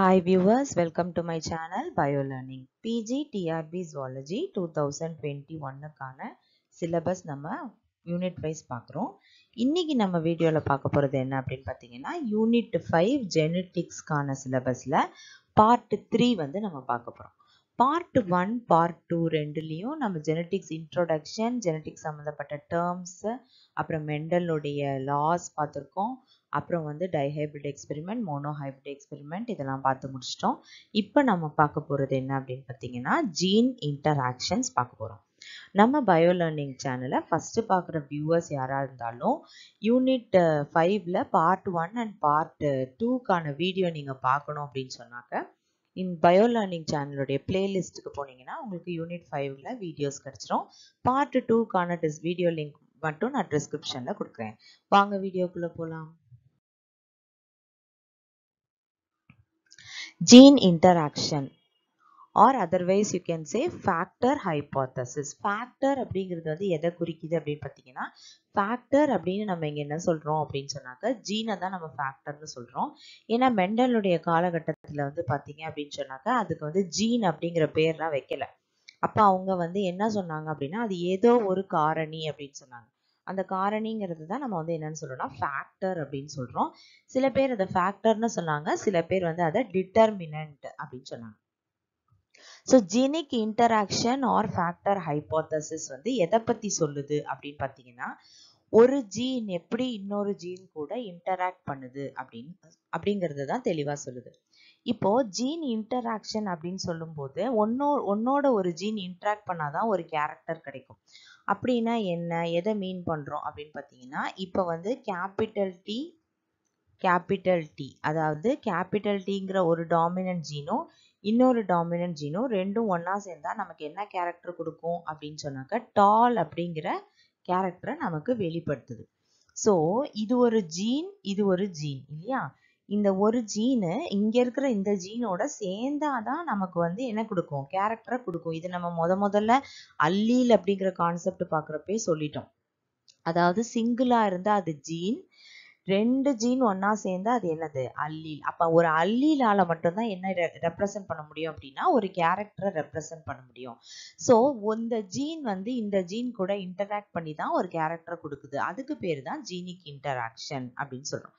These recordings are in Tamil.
Hi viewers, welcome to my channel BioLearning. PG TRB Zoology 2021 காண syllabus நம்ம unit wise பார்க்கிறோம். இன்னிக்கு நம்ம வீடியோல பார்க்கப் போகிறது என்ன அப்படின் அப்படின்னு unit 5 genetics காண syllabusல part 3 வந்து நம்ம பார்க்கப் போகிறோம் part 1, part 2 ரெண்டுலியும் நம்ம genetics introduction, genetics genetics terms, terms அப்புறம் உடிய லாஸ் பார்த்திருக்கும் அப்புறம் வந்து டைஹைபிரிட் எக்ஸ்பெரிமெண்ட் மோனோஹைபிரிட் எக்ஸ்பெரிமெண்ட் இதெல்லாம் பார்த்து முடிச்சிட்டோம் இப்போ நம்ம பார்க்க போகிறது என்ன அப்படின்னு பார்த்தீங்கன்னா ஜீன் இன்டராக்ஷன்ஸ் பார்க்க போகிறோம் நம்ம பயோ லேர்னிங் சேனலை ஃபஸ்ட்டு பார்க்குற வியூவர்ஸ் யாராக இருந்தாலும் யூனிட் ஃபைவ்ல பார்ட் ஒன் அண்ட் பார்ட் டூக்கான வீடியோ நீங்கள் பார்க்கணும் அப்படின்னு சொன்னாக்க இன் பயோ லேர்னிங் சேனலுடைய பிளேலிஸ்ட்டுக்கு போனீங்கன்னா உங்களுக்கு யூனிட் ஃபைவ்ல வீடியோஸ் கிடச்சிரும் பார்ட் டூக்கான டிஸ் வீடியோ லிங்க் மட்டும் நான் டிஸ்கிரிப்ஷனில் கொடுக்குறேன் வாங்க வீடியோக்குள்ளே போகலாம் gene interaction or otherwise you can say factor hypothesis factor அப்படிங்கிறது வந்து எதை குறிக்குது அப்படின்னு பார்த்தீங்கன்னா ஃபேக்டர் அப்படின்னு நம்ம இங்கே என்ன சொல்கிறோம் அப்படின்னு சொன்னாக்க ஜீனை தான் நம்ம ஃபேக்டர்னு சொல்கிறோம் ஏன்னா மெண்டலுடைய காலகட்டத்தில் வந்து பார்த்தீங்க அப்படின்னு சொன்னாக்க அதுக்கு வந்து ஜீன் அப்படிங்கிற பேர்லாம் வைக்கல அப்போ அவங்க வந்து என்ன சொன்னாங்க அப்படின்னா அது ஏதோ ஒரு காரணி அப்படின்னு சொன்னாங்க அந்த காரணிங்கிறது தான் நம்ம வந்து என்னன்னு சொல்றோம்னா ஃபேக்டர் அப்படின்னு சொல்றோம் சில பேர் அதை ஃபேக்டர்னு சொன்னாங்க சில பேர் வந்து அதை டிட்டர்மினன்ட் அப்படின்னு சொன்னாங்க so genic interaction or factor hypothesis வந்து எதை பத்தி சொல்லுது அப்படின்னு பார்த்தீங்கன்னா ஒரு ஜீன் எப்படி இன்னொரு ஜீன் கூட இன்டராக்ட் பண்ணுது அப்படின்னு அப்படிங்கிறது தான் தெளிவாக சொல்லுது இப்போ ஜீன் இன்டராக்ஷன் அப்படின்னு சொல்லும்போது ஒன்னோ ஒன்னோட ஒரு ஜீன் இன்டராக்ட் பண்ணாதான் ஒரு கேரக்டர் கிடைக்கும் அப்படின்னா என்ன எதை மீன் பண்ணுறோம் அப்படின்னு பார்த்தீங்கன்னா இப்போ வந்து கேபிட்டல் டி கேபிட்டல் டி அதாவது கேபிட்டல் டிங்கிற ஒரு டாமினன்ட் ஜீனும் இன்னொரு டாமினன்ட் ஜீனும் ரெண்டும் ஒன்றா சேர்ந்தால் நமக்கு என்ன கேரக்டர் கொடுக்கும் அப்படின்னு சொன்னாக்கா டால் அப்படிங்கிற கேரக்டரை நமக்கு வெளிப்படுத்துது ஸோ இது ஒரு ஜீன் இது ஒரு ஜீன் இல்லையா இந்த ஒரு ஜீனு இங்கே இருக்கிற இந்த ஜீனோட சேர்ந்தாதான் நமக்கு வந்து என்ன கொடுக்கும் கேரக்டரை கொடுக்கும் இது நம்ம முத முதல்ல அல்லீல் அப்படிங்கிற கான்செப்ட் பார்க்குறப்பே சொல்லிட்டோம் அதாவது சிங்கிளாக இருந்தால் அது ஜீன் ரெண்டு ஜீன் ஒன்னா சேர்ந்தா அது என்னது அல்லீல் அப்ப ஒரு அல்லீலால மட்டும்தான் என்ன ரெப்ரசன்ட் பண்ண முடியும் அப்படின்னா ஒரு கேரக்டரை ரெப்ரசன்ட் பண்ண முடியும் ஸோ இந்த ஜீன் வந்து இந்த ஜீன் கூட இன்டராக்ட் பண்ணி தான் ஒரு கேரக்டர் கொடுக்குது அதுக்கு பேர் தான் ஜீனிக் இன்டராக்ஷன் அப்படின்னு சொல்றோம்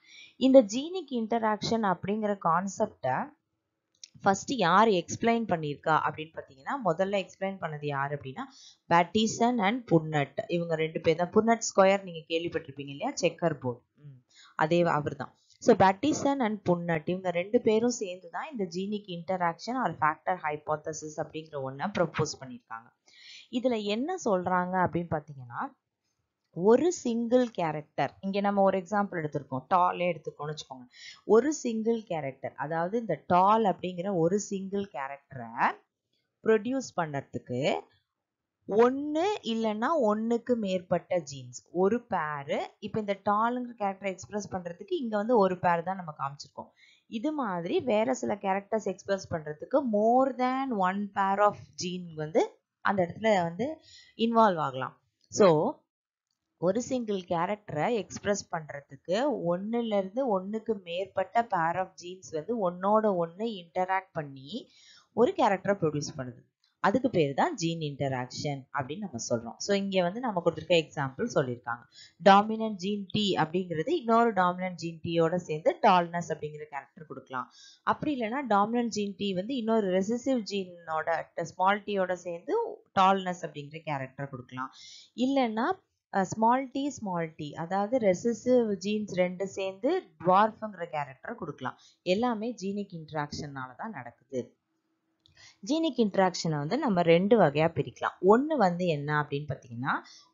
இந்த ஜீனிக் இன்டராக்ஷன் அப்படிங்கிற கான்செப்டை ஃபர்ஸ்ட் யார் எக்ஸ்பிளைன் பண்ணியிருக்கா அப்படின்னு பார்த்தீங்கன்னா முதல்ல எக்ஸ்பிளைன் பண்ணது யார் அப்படின்னா பேட்டிசன் அண்ட் புன்னட் இவங்க ரெண்டு பேர் தான் புன்னட் ஸ்கொயர் நீங்கள் கேள்விப்பட்டிருப்பீங்க இல்லையா செக்கர் போர்டு அதே அவர் தான் ஸோ பேட்டிசன் அண்ட் புன்னட் இவங்க ரெண்டு பேரும் சேர்ந்து தான் இந்த genic interaction or factor hypothesis அப்படிங்கிற ஒன்றை ப்ரப்போஸ் பண்ணியிருக்காங்க இதில் என்ன சொல்கிறாங்க அப்படின்னு பார்த்தீங்கன்னா ஒரு சிங்கிள் கேரக்டர் இங்கே நம்ம ஒரு எக்ஸாம்பிள் எடுத்திருக்கோம் டாலே எடுத்துக்கோன்னு வச்சுக்கோங்க ஒரு சிங்கிள் கேரக்டர் அதாவது இந்த டால் அப்படிங்கிற ஒரு சிங்கிள் கேரக்டரை ப்ரொடியூஸ் பண்ணுறதுக்கு ஒன்று இல்லைன்னா ஒன்றுக்கு மேற்பட்ட ஜீன்ஸ் ஒரு பேரு இப்போ இந்த டாலுங்கிற கேரக்டரை எக்ஸ்பிரஸ் பண்ணுறதுக்கு இங்கே வந்து ஒரு பேர் தான் நம்ம காமிச்சிருக்கோம் இது மாதிரி வேற சில கேரக்டர்ஸ் எக்ஸ்பிரஸ் பண்ணுறதுக்கு more than one pair of gene வந்து அந்த இடத்துல வந்து இன்வால்வ் ஆகலாம் ஸோ ஒரு சிங்கிள் கேரக்டரை எக்ஸ்பிரஸ் பண்ணுறதுக்கு ஒன்றுலேருந்து ஒன்றுக்கு மேற்பட்ட பேர் ஆஃப் ஜீன்ஸ் வந்து ஒன்னோட ஒன்று இன்டராக்ட் பண்ணி ஒரு கேரக்டரை ப்ரொடியூஸ் பண்ணுது அதுக்கு பேர் தான் ஜீன் இன்டராக்ஷன் அப்படின்னு நம்ம சொல்றோம் ஸோ இங்கே வந்து நம்ம கொடுத்துருக்க எக்ஸாம்பிள் சொல்லியிருக்காங்க டாமினன்ட் ஜீன் டி அப்படிங்கிறது இன்னொரு டாமினன்ட் ஜீன் டீயோட சேர்ந்து டால்னஸ் அப்படிங்கிற கேரக்டர் கொடுக்கலாம் அப்படி இல்லைன்னா டாமினன்ட் ஜீன் டி வந்து இன்னொரு ரெசிசிவ் ஜீனோட ஸ்மால் டீயோட சேர்ந்து டால்னஸ் அப்படிங்கிற கேரக்டர் கொடுக்கலாம் இல்லைன்னா ஸ்மால் டி ஸ்மால் டி அதாவது ரெசிசிவ் ஜீன்ஸ் ரெண்டு சேர்ந்து டுவார்ஃபுங்கிற கேரக்டர் கொடுக்கலாம் எல்லாமே ஜீனிக் இன்ட்ராக்ஷன்னால தான் நடக்குது ஜீனிக் இன்ட்ராக்ஷனை வந்து நம்ம ரெண்டு வகையாக பிரிக்கலாம் ஒன்று வந்து என்ன அப்படின்னு பார்த்தீங்கன்னா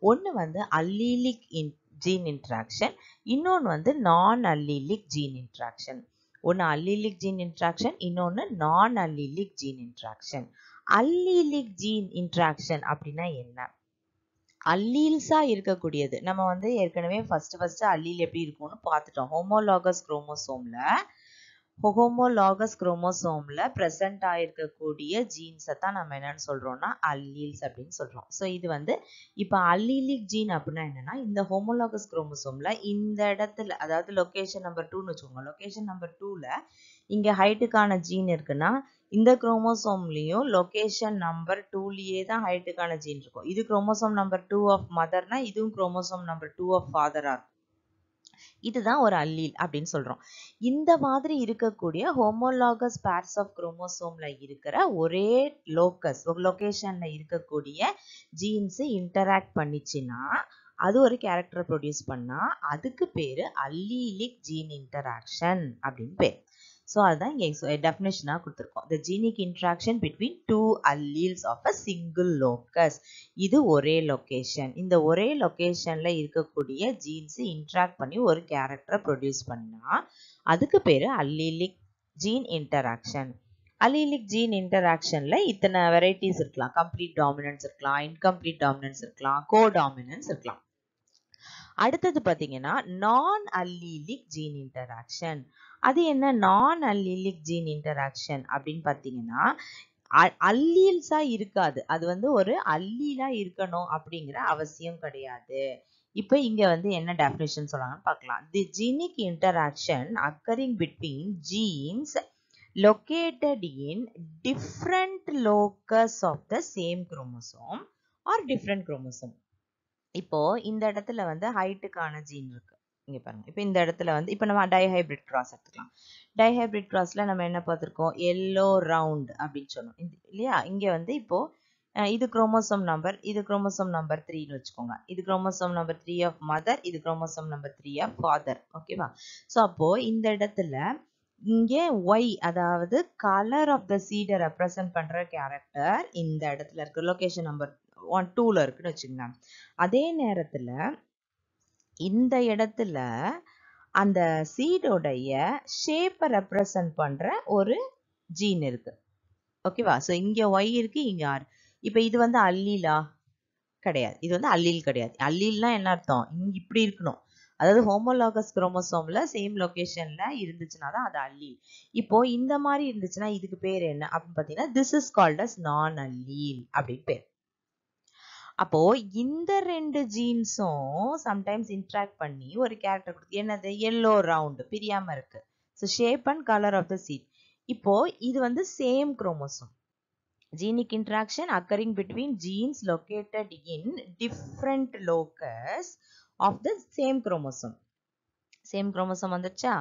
ஒன்று வந்து அல்லீலிக் இன் ஜீன் இன்ட்ராக்ஷன் இன்னொன்று வந்து நான் அல்லீலிக் ஜீன் இன்ட்ராக்ஷன் ஒன்று அல்லீலிக் ஜீன் இன்ட்ராக்ஷன் இன்னொன்று non allelic gene interaction allelic gene interaction அப்படின்னா என்ன அல்லீல்ஸாக இருக்கக்கூடியது நம்ம வந்து ஏற்கனவே ஃபஸ்ட்டு ஃபஸ்ட்டு அல்லீல் எப்படி இருக்கும்னு பார்த்துட்டோம் ஹோமோலாகஸ் குரோமோசோமில் ஹோமோலாகஸ் குரோமோசோமில் ப்ரெசென்ட் ஆயிருக்கக்கூடிய ஜீன்ஸை தான் நம்ம என்னன்னு சொல்றோம்னா அல்லீல்ஸ் அப்படின்னு சொல்கிறோம் ஸோ இது வந்து இப்போ அல்லீலிக் ஜீன் அப்படின்னா என்னென்னா இந்த ஹோமோலாகஸ் குரோமோசோம்ல இந்த இடத்துல அதாவது லொக்கேஷன் நம்பர் டூன்னு வச்சுக்கோங்க லொக்கேஷன் நம்பர் டூவில் இங்கே ஹைட்டுக்கான ஜீன் இருக்குன்னா இந்த குரோமோசோம்லேயும் லொக்கேஷன் நம்பர் டூலயே தான் ஹைட்டுக்கான ஜீன் இருக்கும் இது குரோமோசோம் நம்பர் டூ ஆஃப் மதர்னா இதுவும் குரோமோசோம் நம்பர் டூ ஆஃப் ஃபாதராக இருக்கும் இதுதான் ஒரு அல்லீல் அப்படின்னு சொல்கிறோம் இந்த மாதிரி இருக்கக்கூடிய ஹோமோலாகஸ் பேர்ஸ் ஆஃப் குரோமோசோமில் இருக்கிற ஒரே லோக்கஸ் ஒரு லொக்கேஷனில் இருக்கக்கூடிய ஜீன்ஸு இன்டராக்ட் பண்ணிச்சுன்னா அது ஒரு கேரக்டர் ப்ரொடியூஸ் பண்ணால் அதுக்கு பேர் அல்லீலிக் ஜீன் இன்டராக்ஷன் அப்படின்னு பேர் ஸோ அதுதான் இங்கே டெஃபினேஷனாக கொடுத்துருக்கோம் the genic interaction between two alleles of a single locus இது ஒரே லொகேஷன் இந்த ஒரே லொக்கேஷனில் இருக்கக்கூடிய ஜீன்ஸு இன்ட்ராக்ட் பண்ணி ஒரு கேரக்டரை ப்ரொடியூஸ் பண்ணால் அதுக்கு பேர் allelic gene interaction allelic gene இன்டராக்ஷனில் இத்தனை வெரைட்டிஸ் இருக்கலாம் கம்ப்ளீட் டாமினன்ஸ் இருக்கலாம் இன்கம்ப்ளீட் டாமினன்ஸ் இருக்கலாம் கோ டாமினன்ஸ் இருக்கலாம் அடுத்தது பார்த்தீங்கன்னா நான் அல்லீலிக் ஜீன் இன்டராக்ஷன் அது என்ன நான் அல்லீலிக் ஜீன் இன்டராக்ஷன் அப்படின்னு பார்த்தீங்கன்னா அல்லீல்ஸா இருக்காது அது வந்து ஒரு அல்லீலா இருக்கணும் அப்படிங்கிற அவசியம் கிடையாது இப்போ இங்க வந்து என்ன டெஃபினேஷன் சொல்கிறாங்கன்னு பார்க்கலாம் the genic interaction occurring between genes located in different locus of the same chromosome or different chromosome இப்போ இந்த இடத்துல வந்து ஹைட்டுக்கான ஜீன் இருக்கு இங்க பாருங்க இப்போ இந்த இடத்துல வந்து இப்போ நம்ம டைஹைபிரிட் கிராஸ் எடுத்துக்கலாம் டைஹைபிரிட் கிராஸ்ல நம்ம என்ன பார்த்திருக்கோம் எல்லோ ரவுண்ட் அப்படின்னு சொன்னோம் இல்லையா இங்கே வந்து இப்போ இது குரோமோசோம் நம்பர் இது குரோமோசோம் நம்பர் த்ரீன்னு வச்சுக்கோங்க இது chromosome number three of mother இது chromosome number three of father ஓகேவா ஸோ அப்போ இந்த இடத்துல இங்கே ஒய் அதாவது கலர் ஆஃப் த சீடை ரெப்ரசன்ட் பண்ற கேரக்டர் இந்த இடத்துல இருக்கு லொகேஷன் நம்பர் ஒன் டூவில் இருக்குன்னு வச்சுக்கோங்க அதே நேரத்தில் இந்த இடத்துல அந்த சீடோடைய ஷேப்பை ரெப்ரசன்ட் பண்ணுற ஒரு ஜீன் இருக்குது ஓகேவா ஸோ இங்கே ஒய் இருக்குது இங்கே ஆர் இப்போ இது வந்து அல்லீலா கிடையாது இது வந்து அல்லீல் கிடையாது அல்லீல்னா என்ன அர்த்தம் இங்கே இப்படி இருக்கணும் அதாவது ஹோமோலாகஸ் குரோமோசோம்ல சேம் லொக்கேஷன்ல இருந்துச்சுன்னா தான் அது அல்லீல் இப்போ இந்த மாதிரி இருந்துச்சுன்னா இதுக்கு பேர் என்ன அப்படின்னு பார்த்தீங்கன்னா this is called as non allele அப்படின்னு பேர் அப்போ இந்த ரெண்டு ஜீன்ஸும் சம்டைம்ஸ் இன்ட்ராக்ட் பண்ணி ஒரு கேரக்டர் கொடுத்து என்னது எல்லோ ரவுண்டு பிரியாம இருக்கு so shape and colour of the seed இப்போ இது வந்து same chromosome genic interaction occurring between genes located in different locus of the same chromosome same chromosome வந்துருச்சா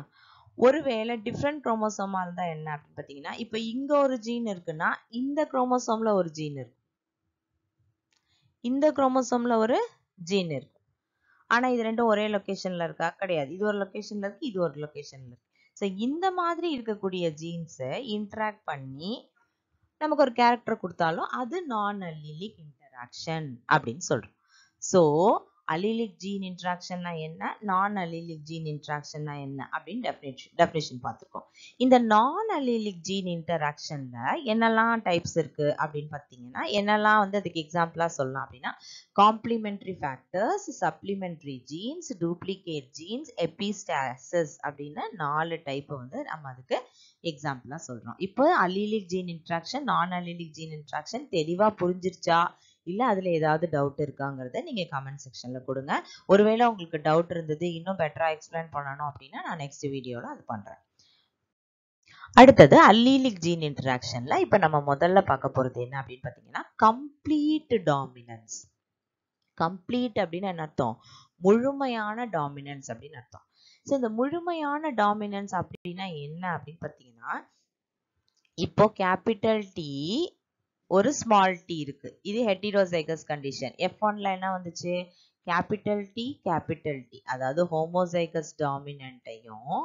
ஒருவேளை டிஃப்ரெண்ட் குரோமோசோமா இருந்தால் என்ன அப்படின்னு பார்த்தீங்கன்னா இப்போ இங்கே ஒரு ஜீன் இருக்குன்னா இந்த குரோமோசோமில் ஒரு ஜீன் இருக்கும் இந்த குரோமோசோம்ல ஒரு ஜீன் இருக்கு ஆனா இது ரெண்டும் ஒரே லொகேஷன்ல இருக்கா கிடையாது இது ஒரு லொக்கேஷன்ல இருக்கு இது ஒரு லொக்கேஷன்ல இருக்கு ஸோ இந்த மாதிரி இருக்கக்கூடிய ஜீன்ஸை இன்ட்ராக்ட் பண்ணி நமக்கு ஒரு கேரக்டர் கொடுத்தாலும் அது நான் அல்லிலிக் இன்டராக்ஷன் அப்படின்னு சொல்றோம் ஸோ அலிலிக் ஜீன் இன்ட்ராக்ஷன்னா என்ன நான் அலிலிக் ஜீன் இன்ட்ராக்ஷன்னா என்ன அப்படின்னு டெஃபினேஷன் டெஃபினேஷன் பார்த்துருக்கோம் இந்த நான் அலிலிக் ஜீன் இன்டராக்ஷனில் என்னெல்லாம் டைப்ஸ் இருக்குது அப்படின்னு பார்த்தீங்கன்னா என்னெல்லாம் வந்து அதுக்கு எக்ஸாம்பிளாக சொல்லலாம் அப்படின்னா complementary factors supplementary genes duplicate genes epistasis அப்படின்னு நாலு டைப்பை வந்து நம்ம அதுக்கு எக்ஸாம்பிளாக சொல்கிறோம் இப்போ allelic gene interaction non allelic gene interaction தெளிவாக புரிஞ்சிருச்சா இல்லை அதில் ஏதாவது டவுட் இருக்காங்கிறத நீங்கள் கமெண்ட் செக்ஷனில் கொடுங்க ஒருவேளை உங்களுக்கு டவுட் இருந்தது இன்னும் பெட்டராக எக்ஸ்பிளைன் பண்ணணும் அப்படின்னா நான் நெக்ஸ்ட் வீடியோவில் அது பண்ணுறேன் அடுத்தது அல்லீலிக் ஜீன் இன்டராக்ஷனில் இப்போ நம்ம முதல்ல பார்க்க போகிறது என்ன அப்படின்னு பார்த்தீங்கன்னா கம்ப்ளீட் டாமினன்ஸ் கம்ப்ளீட் அப்படின்னு என்ன அர்த்தம் முழுமையான டாமினன்ஸ் அப்படின்னு அர்த்தம் ஸோ இந்த முழுமையான டாமினன்ஸ் அப்படின்னா என்ன அப்படின்னு பார்த்தீங்கன்னா இப்போ கேபிட்டல் டி ஒரு ஸ்மால் டி இருக்கு இது ஹெட்டிரோசைகஸ் கண்டிஷன் எஃப் ஒன்ல என்ன வந்துச்சு கேபிட்டல் டி கேபிட்டல் டி அதாவது ஹோமோசைகஸ் டாமினண்ட்டையும்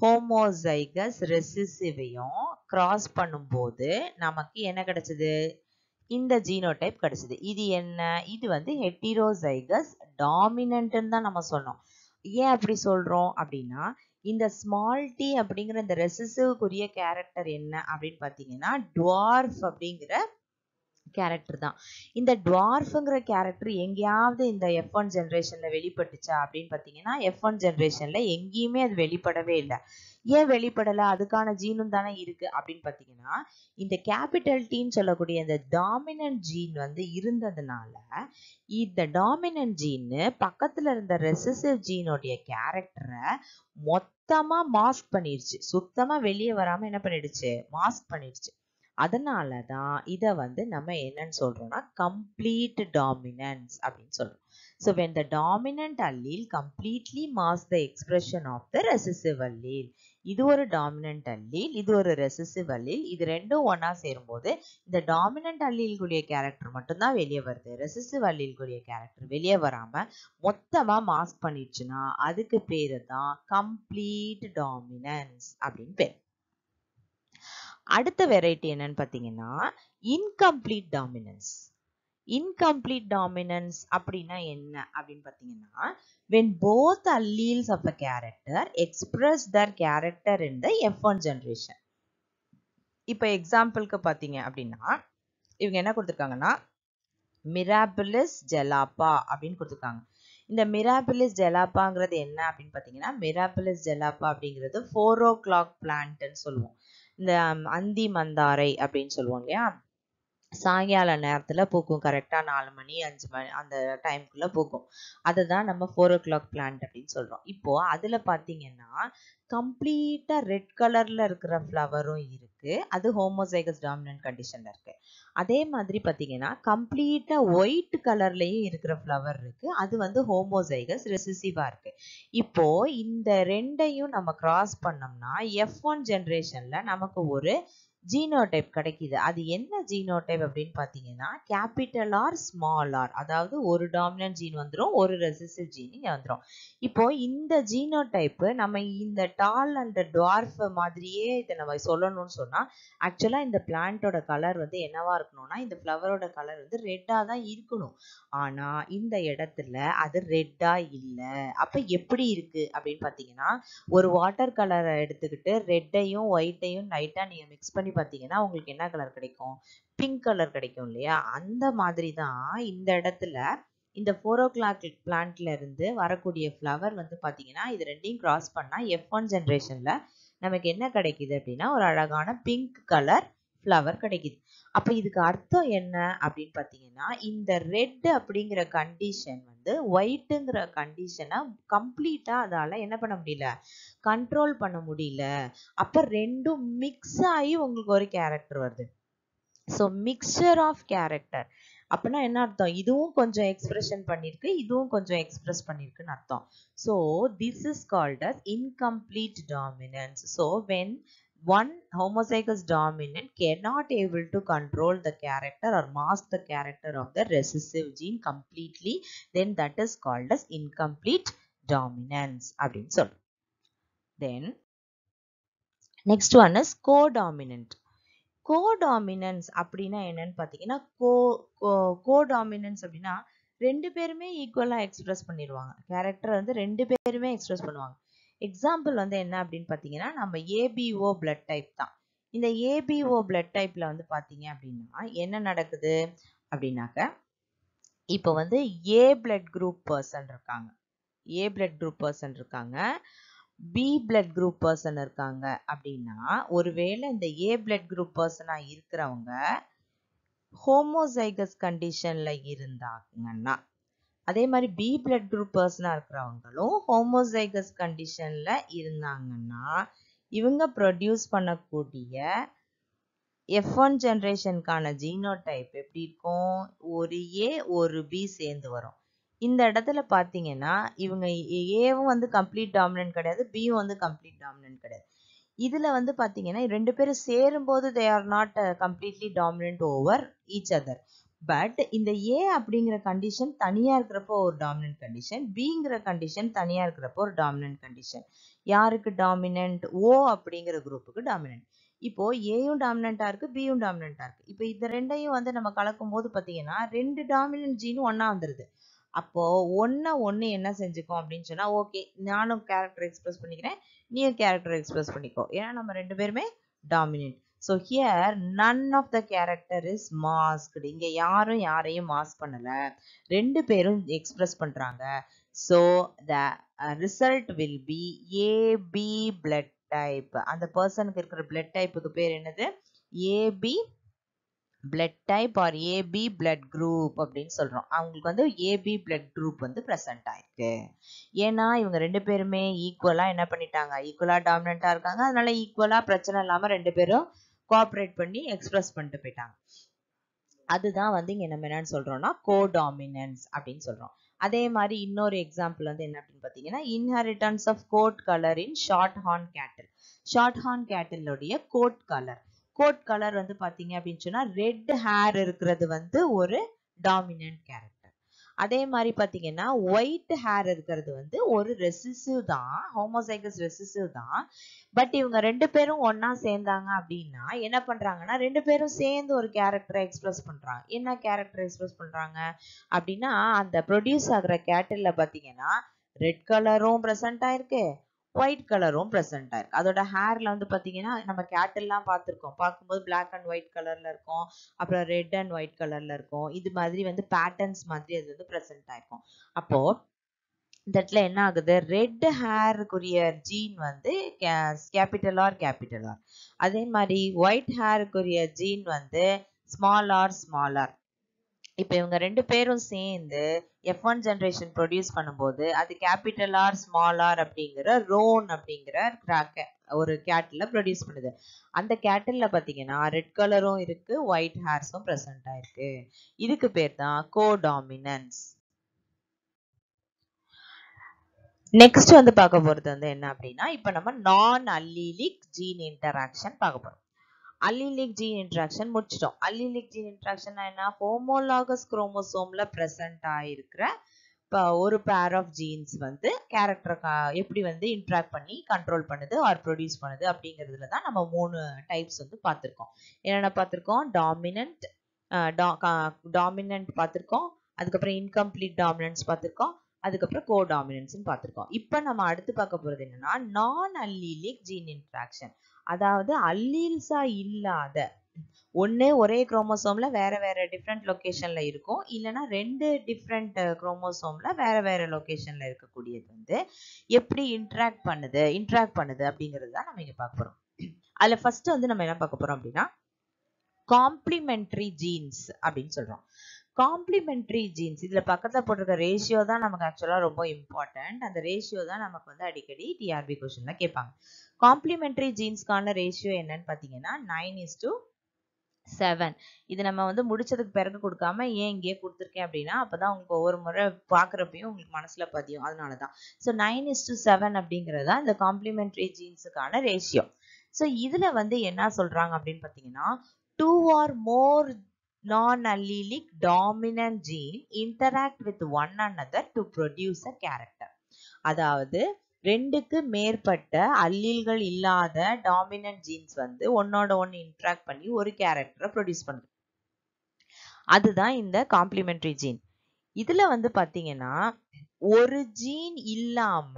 ஹோமோசைகஸ் ரெசிசிவையும் கிராஸ் பண்ணும்போது நமக்கு என்ன கிடைச்சது இந்த ஜீனோடைப் கிடைச்சது இது என்ன இது வந்து ஹெட்டிரோசைகஸ் டாமினன்ட்னு தான் நம்ம சொன்னோம் ஏன் அப்படி சொல்றோம் அப்படின்னா இந்த ஸ்மால் டி அப்படிங்கிற இந்த ரெசிசிவ்க்குரிய கேரக்டர் என்ன அப்படின்னு பார்த்தீங்கன்னா டுவார்ஃப் அப்படிங்கிற கேரக்டர் தான் இந்த டுவார்ஃபுங்கிற கேரக்டர் எங்கேயாவது இந்த எஃப் ஒன் ஜென்ரேஷனில் வெளிப்பட்டுச்சா அப்படின்னு பார்த்தீங்கன்னா எஃப் ஒன் ஜென்ரேஷனில் எங்கேயுமே அது வெளிப்படவே இல்லை ஏன் வெளிப்படலை அதுக்கான ஜீனும் தானே இருக்கு அப்படின்னு பார்த்தீங்கன்னா இந்த கேபிட்டல் டீன்னு சொல்லக்கூடிய இந்த டாமினன்ட் ஜீன் வந்து இருந்ததுனால இந்த டாமினன்ட் ஜீனு பக்கத்தில் இருந்த ரெசிசிவ் ஜீனோடைய கேரக்டரை மொத்தமாக மாஸ்க் பண்ணிடுச்சு சுத்தமாக வெளியே வராமல் என்ன பண்ணிடுச்சு மாஸ்க் பண்ணிடுச்சு அதனால தான் இதை வந்து நம்ம என்னன்னு சொல்றோம்னா கம்ப்ளீட் டாமினன்ஸ் அப்படின்னு சொல்றோம் so when the dominant allele completely masks the expression of the recessive allele இது ஒரு டாமினன்ட் அல்லீல் இது ஒரு ரெசசிவ் அல்லீல் இது ரெண்டும் ஒன்னா சேரும் போது இந்த டாமினன்ட் அல்லீல்குரிய கேரக்டர் மட்டும்தான் வெளியே வருது ரெசசிவ் அல்லீல்குரிய கேரக்டர் வெளியே வராம மொத்தமா மாஸ்க் பண்ணிடுச்சுன்னா அதுக்கு பேரு தான் கம்ப்ளீட் டாமினன்ஸ் அப்படின்னு பேர் அடுத்த வெரைட்டி என்னன்னு பாத்தீங்கன்னா இன்கம்ப்ளீட் டாமினன்ஸ் இன்கம்ப்ளீட் டாமினன்ஸ் அப்படின்னா என்ன அப்படின்னு பார்த்தீங்கன்னா when both alleles of a character express their character in the F one generation இப்போ எக்ஸாம்பிளுக்கு பார்த்தீங்க அப்படின்னா இவங்க என்ன கொடுத்துருக்காங்கன்னா மிராபிலிஸ் ஜெலாப்பா அப்படின்னு கொடுத்துருக்காங்க இந்த மிராபிலிஸ் ஜெலாப்பாங்கிறது என்ன அப்படின்னு பார்த்தீங்கன்னா மிராபிலிஸ் ஜெலாப்பா அப்படிங்கிறது ஃபோர் ஓ கிளாக் பிளான்ட்னு சொல்லுவோம் இந்த um, அந்தி மந்தாரை அப்படின்னு சொல்லுவோம் இல்லையா சாயங்கால நேரத்தில் பூக்கும் கரெக்டாக நாலு மணி அஞ்சு மணி அந்த டைம்குள்ளே பூக்கும் அதை தான் நம்ம ஃபோர் ஓ கிளாக் பிளான்ட் அப்படின்னு சொல்கிறோம் இப்போது அதில் பார்த்தீங்கன்னா கம்ப்ளீட்டாக ரெட் கலரில் இருக்கிற ஃப்ளவரும் இருக்குது அது ஹோமோசைகஸ் டாமினன்ட் கண்டிஷனில் இருக்குது அதே மாதிரி பார்த்தீங்கன்னா கம்ப்ளீட்டாக ஒயிட் கலர்லேயும் இருக்கிற ஃப்ளவர் இருக்குது அது வந்து ஹோமோசைகஸ் ரெசிசிவாக இருக்குது இப்போது இந்த ரெண்டையும் நம்ம கிராஸ் பண்ணோம்னா எஃப் ஒன் ஜென்ரேஷனில் நமக்கு ஒரு ஜீனோடைப் கிடைக்கிது அது என்ன ஜீனோடைப் அப்படின்னு பார்த்தீங்கன்னா கேபிட்டல் ஆர் ஸ்மால் ஆர் அதாவது ஒரு டாமினன்ட் ஜீன் வந்துடும் ஒரு ரெசிஸ்டிவ் ஜீன் வந்துடும் இப்போ இந்த ஜீனோடைப்பு நம்ம இந்த டால் அண்ட் டுவார்ஃப் மாதிரியே இதை நம்ம சொல்லணும்னு சொன்னால் ஆக்சுவலாக இந்த பிளான்ட்டோட கலர் வந்து என்னவா இருக்கணும்னா இந்த ஃப்ளவரோட கலர் வந்து ரெட்டாக தான் இருக்கணும் ஆனால் இந்த இடத்துல அது ரெட்டாக இல்லை அப்போ எப்படி இருக்குது அப்படின்னு பார்த்தீங்கன்னா ஒரு வாட்டர் கலரை எடுத்துக்கிட்டு ரெட்டையும் ஒயிட்டையும் லைட்டாக நீங்கள் மிக்ஸ் பண்ணி பண்ணி பார்த்தீங்கன்னா உங்களுக்கு என்ன கலர் கிடைக்கும் பிங்க் கலர் கிடைக்கும் இல்லையா அந்த மாதிரி தான் இந்த இடத்துல இந்த ஃபோர் ஓ கிளாக் பிளான்ட்ல இருந்து வரக்கூடிய ஃப்ளவர் வந்து பார்த்தீங்கன்னா இது ரெண்டையும் கிராஸ் பண்ணால் எஃப் ஒன் ஜென்ரேஷனில் நமக்கு என்ன கிடைக்குது அப்படின்னா ஒரு அழகான பிங்க் கலர் ஃப்ளவர் கிடைக்குது அப்போ இதுக்கு அர்த்தம் என்ன அப்படின்னு பார்த்தீங்கன்னா இந்த ரெட் அப்படிங்கிற கண்டிஷன் வந்து ஒயிட்டுங்கிற கண்டிஷனை கம்ப்ளீட்டாக அதால் என்ன பண்ண முடியல கண்ட்ரோல் பண்ண முடியல அப்போ ரெண்டும் மிக்ஸ் ஆகி உங்களுக்கு ஒரு கேரக்டர் வருது ஸோ மிக்சர் ஆஃப் கேரக்டர் அப்படின்னா என்ன அர்த்தம் இதுவும் கொஞ்சம் எக்ஸ்பிரஷன் பண்ணியிருக்கு இதுவும் கொஞ்சம் எக்ஸ்பிரஸ் பண்ணியிருக்குன்னு அர்த்தம் so this is called as incomplete dominance so when one homozygous dominant cannot able to control the character or mask the character of the recessive gene completely then that is called as incomplete dominance அப்படின்னு then next one is codominant codominance அப்படின்னா என்னன்னு பார்த்தீங்கன்னா கோ கோடாமினன்ஸ் அப்படின்னா ரெண்டு பேருமே ஈக்குவலாக எக்ஸ்பிரஸ் பண்ணிடுவாங்க கேரக்டர் வந்து ரெண்டு பேருமே எக்ஸ்பிரஸ் பண்ணுவாங்க எக்ஸாம்பிள் வந்து என்ன அப்படின்னு பார்த்தீங்கன்னா நம்ம ஏபிஓ பிளட் டைப் தான் இந்த ஏபிஓ பிளட் டைப்பில் வந்து பார்த்தீங்க அப்படின்னா என்ன நடக்குது அப்படின்னாக்க இப்போ வந்து ஏ பிளட் குரூப் பர்சன் இருக்காங்க ஏ பிளட் குரூப் பர்சன் இருக்காங்க பி பிளட் குரூப் பர்சன் இருக்காங்க அப்படின்னா ஒருவேளை இந்த ஏ பிளட் குரூப் பர்சனாக இருக்கிறவங்க ஹோமோசைகஸ் கண்டிஷனில் இருந்தாங்கன்னா அதே மாதிரி பி பிளட் குரூப் பர்சனாக இருக்கிறவங்களும் ஹோமோசைகஸ் கண்டிஷனில் இருந்தாங்கன்னா இவங்க ப்ரொடியூஸ் பண்ணக்கூடிய எஃப் ஒன் ஜென்ரேஷனுக்கான டைப் எப்படி இருக்கும் ஒரு ஏ ஒரு பி சேர்ந்து வரும் இந்த இடத்துல பார்த்தீங்கன்னா இவங்க ஏவும் வந்து கம்ப்ளீட் டாமினன்ட் கிடையாது பியும் வந்து கம்ப்ளீட் டாமினன்ட் கிடையாது இதில் வந்து பார்த்தீங்கன்னா ரெண்டு பேரும் சேரும்போது they are not completely dominant over each other but இந்த ஏ அப்படிங்கிற கண்டிஷன் தனியாக இருக்கிறப்போ ஒரு டாமினன்ட் கண்டிஷன் பிங்கிற கண்டிஷன் தனியாக இருக்கிறப்போ ஒரு டாமினன்ட் கண்டிஷன் யாருக்கு டாமினன்ட் ஓ அப்படிங்கிற குரூப்புக்கு டாமினன்ட் இப்போ ஏயும் டாமினண்ட்டாக இருக்கு பியும் டாமினண்ட்டாக இருக்கு இப்போ இந்த ரெண்டையும் வந்து நம்ம கலக்கும் போது பார்த்தீங்கன்னா ரெண்டு டாமினன்ட் ஜீனும் ஒன்னா வந்துருது அப்போ ஒன்ன ஒன்று என்ன செஞ்சுக்கும் அப்படின்னு சொன்னா ஓகே நானும் கேரக்டர் எக்ஸ்பிரஸ் பண்ணிக்கிறேன் நீயும் கேரக்டர் எக்ஸ்பிரஸ் பண்ணிக்கோ ஏன்னா நம்ம ரெண்டு பேருமே dominant so here none of the character is masked இங்கே யாரும் யாரையும் மாஸ்க் பண்ணலை ரெண்டு பேரும் எக்ஸ்பிரஸ் பண்ணுறாங்க so the result will be AB blood type அந்த பர்சனுக்கு இருக்கிற பிளட் டைப்புக்கு பேர் என்னது AB blood type or AB blood group அப்படின்னு சொல்கிறோம் அவங்களுக்கு வந்து ஏபி பிளட் குரூப் வந்து ப்ரெசென்ட் ஆயிருக்கு ஏன்னா இவங்க ரெண்டு பேருமே ஈக்குவலாக என்ன பண்ணிட்டாங்க ஈக்குவலாக டாமினண்ட்டாக இருக்காங்க அதனால ஈக்குவலாக பிரச்சனை இல்லாமல் ரெண்டு பேரும் கோஆப்ரேட் பண்ணி எக்ஸ்பிரஸ் பண்ணிட்டு போயிட்டாங்க அதுதான் வந்து இங்க நம்ம என்னன்னு சொல்றோம்னா கோடாமினன்ஸ் அப்படின்னு சொல்றோம் அதே மாதிரி இன்னொரு எக்ஸாம்பிள் வந்து என்ன அப்படின்னு பாத்தீங்கன்னா inheritance of coat colour in short horn cattle short horn கேட்டிலுடைய கோட் கலர் கோட் கலர் வந்து பாத்தீங்க அப்படின்னு சொன்னா ரெட் ஹேர் இருக்கிறது வந்து ஒரு டாமினன்ட் கேரக்டர் அதே மாதிரி பார்த்தீங்கன்னா ஒயிட் ஹேர் இருக்கிறது வந்து ஒரு ரெசிசிவ் தான் ஹோமோசைகஸ் ரெசிசிவ் தான் பட் இவங்க ரெண்டு பேரும் ஒன்னா சேர்ந்தாங்க அப்படின்னா என்ன பண்றாங்கன்னா ரெண்டு பேரும் சேர்ந்து ஒரு கேரக்டரை எக்ஸ்பிரஸ் பண்றாங்க என்ன கேரக்டர் எக்ஸ்பிரஸ் பண்றாங்க அப்படின்னா அந்த ப்ரொடியூஸ் ஆகிற கேட்டில் பார்த்தீங்கன்னா ரெட் கலரும் ப்ரெசென்ட் ஆயிருக்கு ஒயிட் கலரும் ப்ரெசென்ட் இருக்குது அதோட ஹேரில் வந்து பார்த்தீங்கன்னா நம்ம கேட்டெல்லாம் பார்த்துருக்கோம் பார்க்கும்போது பிளாக் அண்ட் ஒயிட் கலரில் இருக்கும் அப்புறம் ரெட் அண்ட் ஒயிட் கலரில் இருக்கும் இது மாதிரி வந்து பேட்டர்ன்ஸ் மாதிரி அது வந்து ப்ரெசென்ட் ஆயிருக்கும் அப்போது இந்த இடத்துல என்ன ஆகுது ரெட் ஹேருக்குரிய ஜீன் வந்து கேபிட்டல் ஆர் கேபிட்டல் ஆர் அதே மாதிரி ஒயிட் ஹேருக்குரிய ஜீன் வந்து ஸ்மால் ஆர் ஸ்மால் ஆர் இப்போ இவங்க ரெண்டு பேரும் சேர்ந்து எஃப் ஒன் ஜென்ரேஷன் ப்ரொடியூஸ் பண்ணும்போது அது கேபிட்டல் ஆர் ஸ்மால் ஆர் அப்படிங்கிற ரோன் அப்படிங்கிற ஒரு கேட்டில் ப்ரொடியூஸ் பண்ணுது அந்த கேட்டில் பார்த்தீங்கன்னா ரெட் கலரும் இருக்கு ஒயிட் ஹேர்ஸும் ப்ரெசண்ட் ஆயிருக்கு இதுக்கு பேர் தான் கோடாமினன்ஸ் நெக்ஸ்ட் வந்து பார்க்க போகிறது வந்து என்ன அப்படின்னா இப்போ நம்ம நான் அல்லீலிக் ஜீன் இன்டராக்ஷன் பார்க்க போகிறோம் அல்லிலிக் ஜீன் இன்ட்ராக்ஷன் முடிச்சிட்டோம் அல்லிலிக் ஜீன் இன்ட்ராக்ஷன் என்ன ஹோமோலாகஸ் குரோமோசோம்ல ப்ரெசன்ட் ஆயிருக்கிற இப்போ ஒரு பேர் ஆஃப் ஜீன்ஸ் வந்து கேரக்டர் எப்படி வந்து இன்ட்ராக்ட் பண்ணி கண்ட்ரோல் பண்ணுது ஆர் ப்ரொடியூஸ் பண்ணுது அப்படிங்கிறதுல தான் நம்ம மூணு டைப்ஸ் வந்து பார்த்துருக்கோம் என்னென்ன பார்த்துருக்கோம் டாமினன்ட் டாமினன்ட் பார்த்துருக்கோம் அதுக்கப்புறம் இன்கம்ப்ளீட் டாமினன்ஸ் பார்த்துருக்கோம் அதுக்கப்புறம் கோ டாமினன்ஸ்னு பார்த்துருக்கோம் இப்போ நம்ம அடுத்து பார்க்க போகிறது என்னன்னா நான் அல்லிலிக் ஜீன் இன்ட்ராக்ஷன் அதாவது அல்லீல்ஸா இல்லாத ஒன்னே ஒரே குரோமோசோம்ல வேற வேற டிஃப்ரெண்ட் லொகேஷன்ல இருக்கும் இல்லைனா ரெண்டு டிஃப்ரெண்ட் குரோமோசோம்ல வேற வேற லொகேஷன்ல இருக்கக்கூடியது வந்து எப்படி இன்ட்ராக்ட் பண்ணுது இன்ட்ராக்ட் பண்ணுது அப்படிங்கிறது தான் நம்ம இங்க பார்க்க போறோம் அதுல ஃபர்ஸ்ட் வந்து நம்ம என்ன பார்க்க போறோம் அப்படின்னா காம்ப்ளிமெண்ட்ரி ஜீன்ஸ் அப்படின்னு சொல்றோம் காம்ப்ளிமெண்ட்ரி ஜீன்ஸ் இதில் பக்கத்தில் போட்டிருக்க ரேஷியோ தான் நமக்கு ஆக்சுவலாக ரொம்ப இம்பார்ட்டன்ட் அந்த ரேஷியோ தான் நமக்கு வந்து அடிக்கடி டிஆர்பி கொஷனில் கேட்பாங்க காம்ப்ளிமெண்ட்ரி ஜீன்ஸ்க்கான ரேஷியோ என்னன்னு பார்த்தீங்கன்னா நைன் இஸ் டு செவன் இது நம்ம வந்து முடிச்சதுக்கு பிறகு கொடுக்காம ஏன் இங்கேயே கொடுத்துருக்கேன் அப்படின்னா அப்பதான் உங்களுக்கு ஒவ்வொரு முறை பார்க்குறப்பையும் உங்களுக்கு மனசுல பதியும் அதனால தான் so nine is to seven அப்படிங்கிறதா இந்த காம்ப்ளிமெண்ட்ரி ஜீன்ஸுக்கான ரேஷியோ ஸோ இதுல வந்து என்ன சொல்றாங்க அப்படின்னு பார்த்தீங்கன்னா two or more non-allelic dominant gene interact with one another to produce a character அதாவது ரெண்டுக்கு மேற்பட்ட அல்லீல்கள் இல்லாத டாமினன்ட் ஜீன்ஸ் வந்து ஒன்னோட ஒன்று இன்ட்ராக்ட் பண்ணி ஒரு கேரக்டரை ப்ரொடியூஸ் பண்ணும் அதுதான் இந்த காம்ப்ளிமெண்ட்ரி ஜீன் இதுல வந்து பாத்தீங்கன்னா ஒரு ஜீன் இல்லாம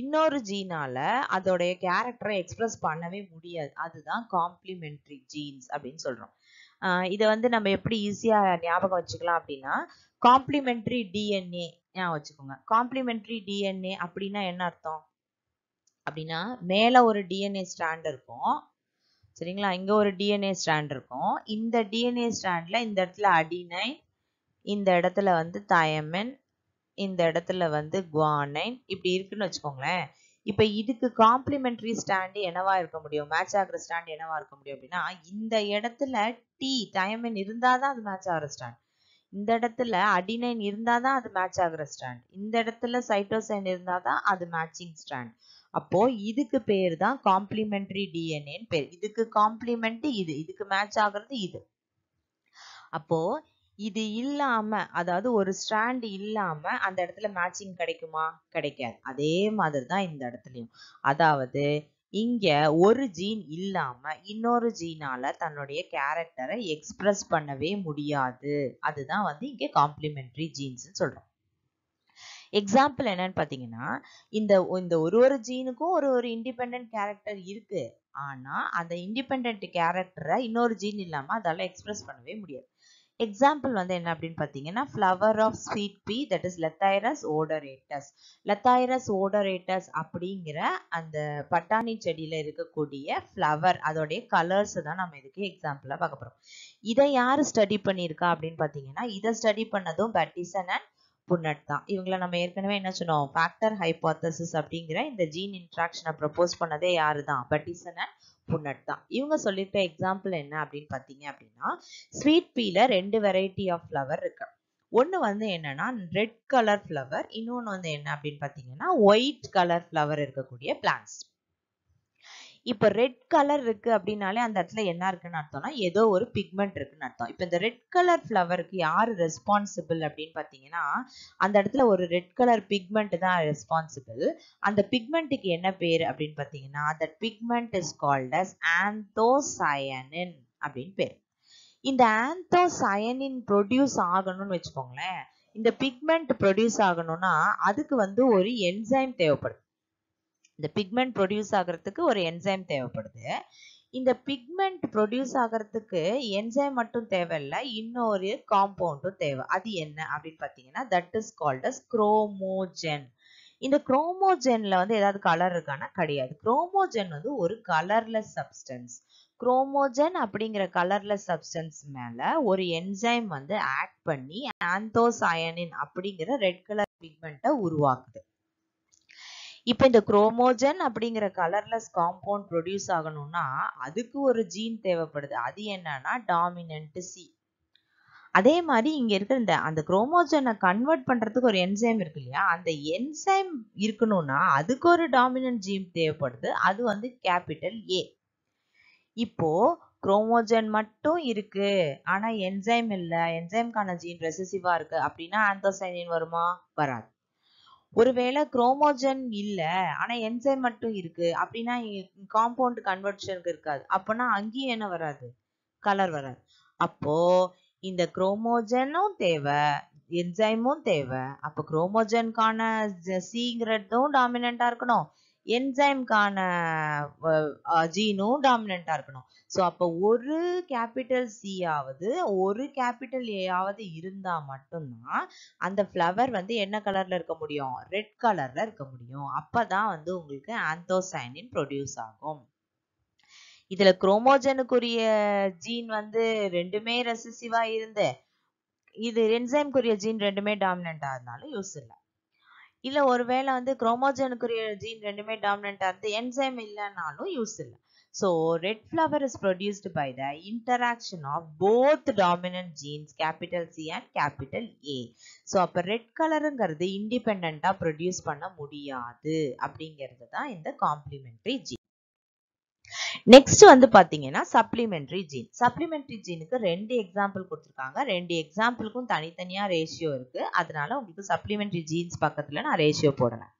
இன்னொரு ஜீனால அதோடைய கேரக்டரை எக்ஸ்பிரஸ் பண்ணவே முடியாது அதுதான் காம்ப்ளிமெண்ட்ரி ஜீன்ஸ் அப்படின்னு சொல்றோம் இதை வந்து நம்ம எப்படி ஈஸியாக ஞாபகம் வச்சுக்கலாம் அப்படின்னா காம்ப்ளிமெண்ட்ரி டிஎன்ஏ ஞாபகம் வச்சுக்கோங்க காம்ப்ளிமெண்ட்ரி டிஎன்ஏ அப்படின்னா என்ன அர்த்தம் அப்படின்னா மேலே ஒரு டிஎன்ஏ ஸ்டாண்ட் இருக்கும் சரிங்களா இங்கே ஒரு டிஎன்ஏ ஸ்டாண்ட் இருக்கும் இந்த டிஎன்ஏ ஸ்டாண்டில் இந்த இடத்துல அடினைன் இந்த இடத்துல வந்து தயமன் இந்த இடத்துல வந்து குவானைன் இப்படி இருக்குன்னு வச்சுக்கோங்களேன் இப்ப இதுக்கு காம்ப்ளிமெண்டரி ஸ்டாண்டு என்னவா இருக்க முடியும் மேட்ச் ஆகிற ஸ்டாண்ட் என்னவா இருக்க முடியும் அப்படின்னா இந்த இடத்துல டி தயமின் இருந்தாதான் தான் அது மேட்ச் ஆகிற ஸ்டாண்ட் இந்த இடத்துல அடினைன் இருந்தாதான் தான் அது மேட்ச் ஆகிற ஸ்டாண்ட் இந்த இடத்துல சைட்டோசைன் இருந்தாதான் தான் அது மேட்சிங் ஸ்டாண்ட் அப்போ இதுக்கு பேர் தான் காம்ப்ளிமெண்ட்ரி டிஎன்ஏன்னு பேர் இதுக்கு காம்ப்ளிமெண்ட் இது இதுக்கு மேட்ச் ஆகிறது இது அப்போ இது இல்லாம அதாவது ஒரு ஸ்ட்ராண்ட் இல்லாம அந்த இடத்துல மேட்சிங் கிடைக்குமா கிடைக்காது அதே மாதிரி தான் இந்த இடத்துலயும் அதாவது இங்க ஒரு ஜீன் இல்லாம இன்னொரு ஜீனால தன்னுடைய கேரக்டரை எக்ஸ்பிரஸ் பண்ணவே முடியாது அதுதான் வந்து இங்க காம்ப்ளிமெண்ட்ரி ஜீன்ஸ் சொல்றோம் எக்ஸாம்பிள் என்னன்னு பாத்தீங்கன்னா இந்த இந்த ஒரு ஒரு ஜீனுக்கும் ஒரு ஒரு இண்டிபெண்ட் கேரக்டர் இருக்கு ஆனா அந்த இண்டிபெண்ட் கேரக்டரை இன்னொரு ஜீன் இல்லாம அதால எக்ஸ்பிரஸ் பண்ணவே முடியாது எக்ஸாம்பிள் வந்து என்ன அப்படின்னு பார்த்தீங்கன்னா flower of sweet pea that is Lathyrus odoratus Lathyrus odoratus அப்படிங்கிற அந்த பட்டாணி செடியில் இருக்கக்கூடிய ஃப்ளவர் அதோடைய கலர்ஸ் தான் நம்ம இதுக்கு எக்ஸாம்பிளாக பார்க்க போகிறோம் இதை யார் ஸ்டடி பண்ணியிருக்கா அப்படின்னு பார்த்தீங்கன்னா இதை ஸ்டடி பண்ணதும் பட்டிசன் அண்ட் புன்னட் தான் இவங்களை நம்ம ஏற்கனவே என்ன சொன்னோம் ஃபேக்டர் ஹைபாத்தசிஸ் அப்படிங்கிற இந்த ஜீன் இன்ட்ராக்ஷனை ப்ரப்போஸ் பண்ணதே யாரு தான் பட்டிசன் அண்ட் புன்னட் தான் இவங்க சொல்லியிருக்க எக்ஸாம்பிள் என்ன அப்படின்னு பார்த்தீங்க அப்படின்னா ஸ்வீட் பீல ரெண்டு வெரைட்டி ஆஃப் ஃப்ளவர் இருக்கு ஒன்று வந்து என்னன்னா ரெட் கலர் ஃப்ளவர் இன்னொன்று வந்து என்ன அப்படின்னு பார்த்தீங்கன்னா ஒயிட் கலர் ஃப்ளவர் இருக்கக்கூடிய பிளான்ஸ் இப்போ ரெட் கலர் இருக்குது அப்படின்னாலே அந்த இடத்துல என்ன இருக்குன்னு அர்த்தம்னா ஏதோ ஒரு பிக்மெண்ட் இருக்குன்னு அர்த்தம் இப்போ இந்த ரெட் கலர் ஃப்ளவருக்கு யார் ரெஸ்பான்சிபிள் அப்படின்னு பார்த்தீங்கன்னா அந்த இடத்துல ஒரு ரெட் கலர் பிக்மெண்ட் தான் ரெஸ்பான்சிபிள் அந்த பிக்மெண்ட்டுக்கு என்ன பேர் அப்படின்னு பார்த்தீங்கன்னா that pigment is called as anthocyanin அப்படின்னு பேர் இந்த ஆந்தோசயனின் ப்ரொடியூஸ் ஆகணும்னு வச்சுக்கோங்களேன் இந்த பிக்மெண்ட் ப்ரொடியூஸ் ஆகணும்னா அதுக்கு வந்து ஒரு என்சைம் தேவைப்படுது இந்த பிக்மெண்ட் ப்ரொடியூஸ் ஆகிறதுக்கு ஒரு என்சைம் தேவைப்படுது இந்த பிக்மெண்ட் ப்ரொடியூஸ் ஆகிறதுக்கு என்சைம் மட்டும் தேவையில்லை இன்னொரு காம்பவுண்டும் தேவை அது என்ன அப்படின்னு பார்த்தீங்கன்னா that is called as chromogen இந்த குரோமோஜென்ல வந்து ஏதாவது கலர் இருக்கான்னா கிடையாது குரோமோஜென் வந்து ஒரு கலர்லெஸ் சப்ஸ்டன்ஸ் குரோமோஜென் அப்படிங்கிற கலர்லெஸ் சப்ஸ்டன்ஸ் மேல ஒரு என்சைம் வந்து ஆக்ட் பண்ணி ஆந்தோசயனின் அப்படிங்கிற ரெட் கலர் பிக்மெண்ட்டை உருவாக்குது இப்போ இந்த குரோமோஜன் அப்படிங்கிற கலர்லெஸ் காம்பவுண்ட் ப்ரொடியூஸ் ஆகணும்னா அதுக்கு ஒரு ஜீன் தேவைப்படுது அது என்னன்னா டாமினன்ட் சி அதே மாதிரி இங்க இருக்கிற இந்த அந்த குரோமோஜனை கன்வெர்ட் பண்றதுக்கு ஒரு என்சைம் இருக்கு இல்லையா அந்த என்சைம் இருக்கணும்னா அதுக்கு ஒரு டாமினன்ட் ஜீன் தேவைப்படுது அது வந்து கேபிட்டல் ஏ இப்போ குரோமோஜன் மட்டும் இருக்கு ஆனா என்சைம் இல்லை என்சைம்கான ஜீன் ரெசசிவா இருக்கு அப்படின்னா ஆந்தோசைனின் வருமா வராது ஒருவேளை குரோமோஜன் இல்ல ஆனா என்சைம் மட்டும் இருக்கு அப்படின்னா காம்பவுண்ட் கன்வர்ஷனுக்கு இருக்காது அப்பனா அங்கேயும் என்ன வராது கலர் வராது அப்போ இந்த குரோமோஜனும் தேவை என்சைமும் தேவை அப்ப குரோமோஜனுக்கான சிங்கிறதும் டாமினண்டா இருக்கணும் என்சைம்கான ஜீனும் டாமினண்டா இருக்கணும் ஸோ அப்போ ஒரு கேபிட்டல் சியாவது ஒரு கேபிட்டல் ஏயாவது இருந்தால் மட்டும்தான் அந்த ஃப்ளவர் வந்து என்ன கலரில் இருக்க முடியும் ரெட் கலரில் இருக்க முடியும் அப்போ தான் வந்து உங்களுக்கு ஆந்தோசைனின் ப்ரொடியூஸ் ஆகும் இதுல குரோமோஜனுக்குரிய ஜீன் வந்து ரெண்டுமே ரெசிசிவா இருந்து இது என்சைம்குரிய ஜீன் ரெண்டுமே டாமினண்டா இருந்தாலும் யூஸ் இல்லை இல்ல ஒருவேளை வந்து குரோமோஜனுக்குரிய ஜீன் ரெண்டுமே டாமினண்டா இருந்து என்சைம் இல்லைன்னாலும் யூஸ் இல்லை so red flower is produced by the interaction of both dominant genes capital C and capital A so அப்ப ரெட் கலருங்கிறது இண்டிபெண்ட்டாக ப்ரொடியூஸ் பண்ண முடியாது அப்படிங்கிறது தான் இந்த காம்ப்ளிமெண்ட்ரி ஜீன் நெக்ஸ்ட் வந்து பாத்தீங்கன்னா சப்ளிமெண்ட்ரி ஜீன் சப்ளிமெண்ட்ரி ஜீனுக்கு ரெண்டு எக்ஸாம்பிள் கொடுத்துருக்காங்க ரெண்டு எக்ஸாம்பிளுக்கும் தனித்தனியா ரேஷியோ இருக்கு அதனால உங்களுக்கு சப்ளிமெண்ட்ரி ஜீன்ஸ் பக்கத்துல நான் ரேஷியோ போடுறேன்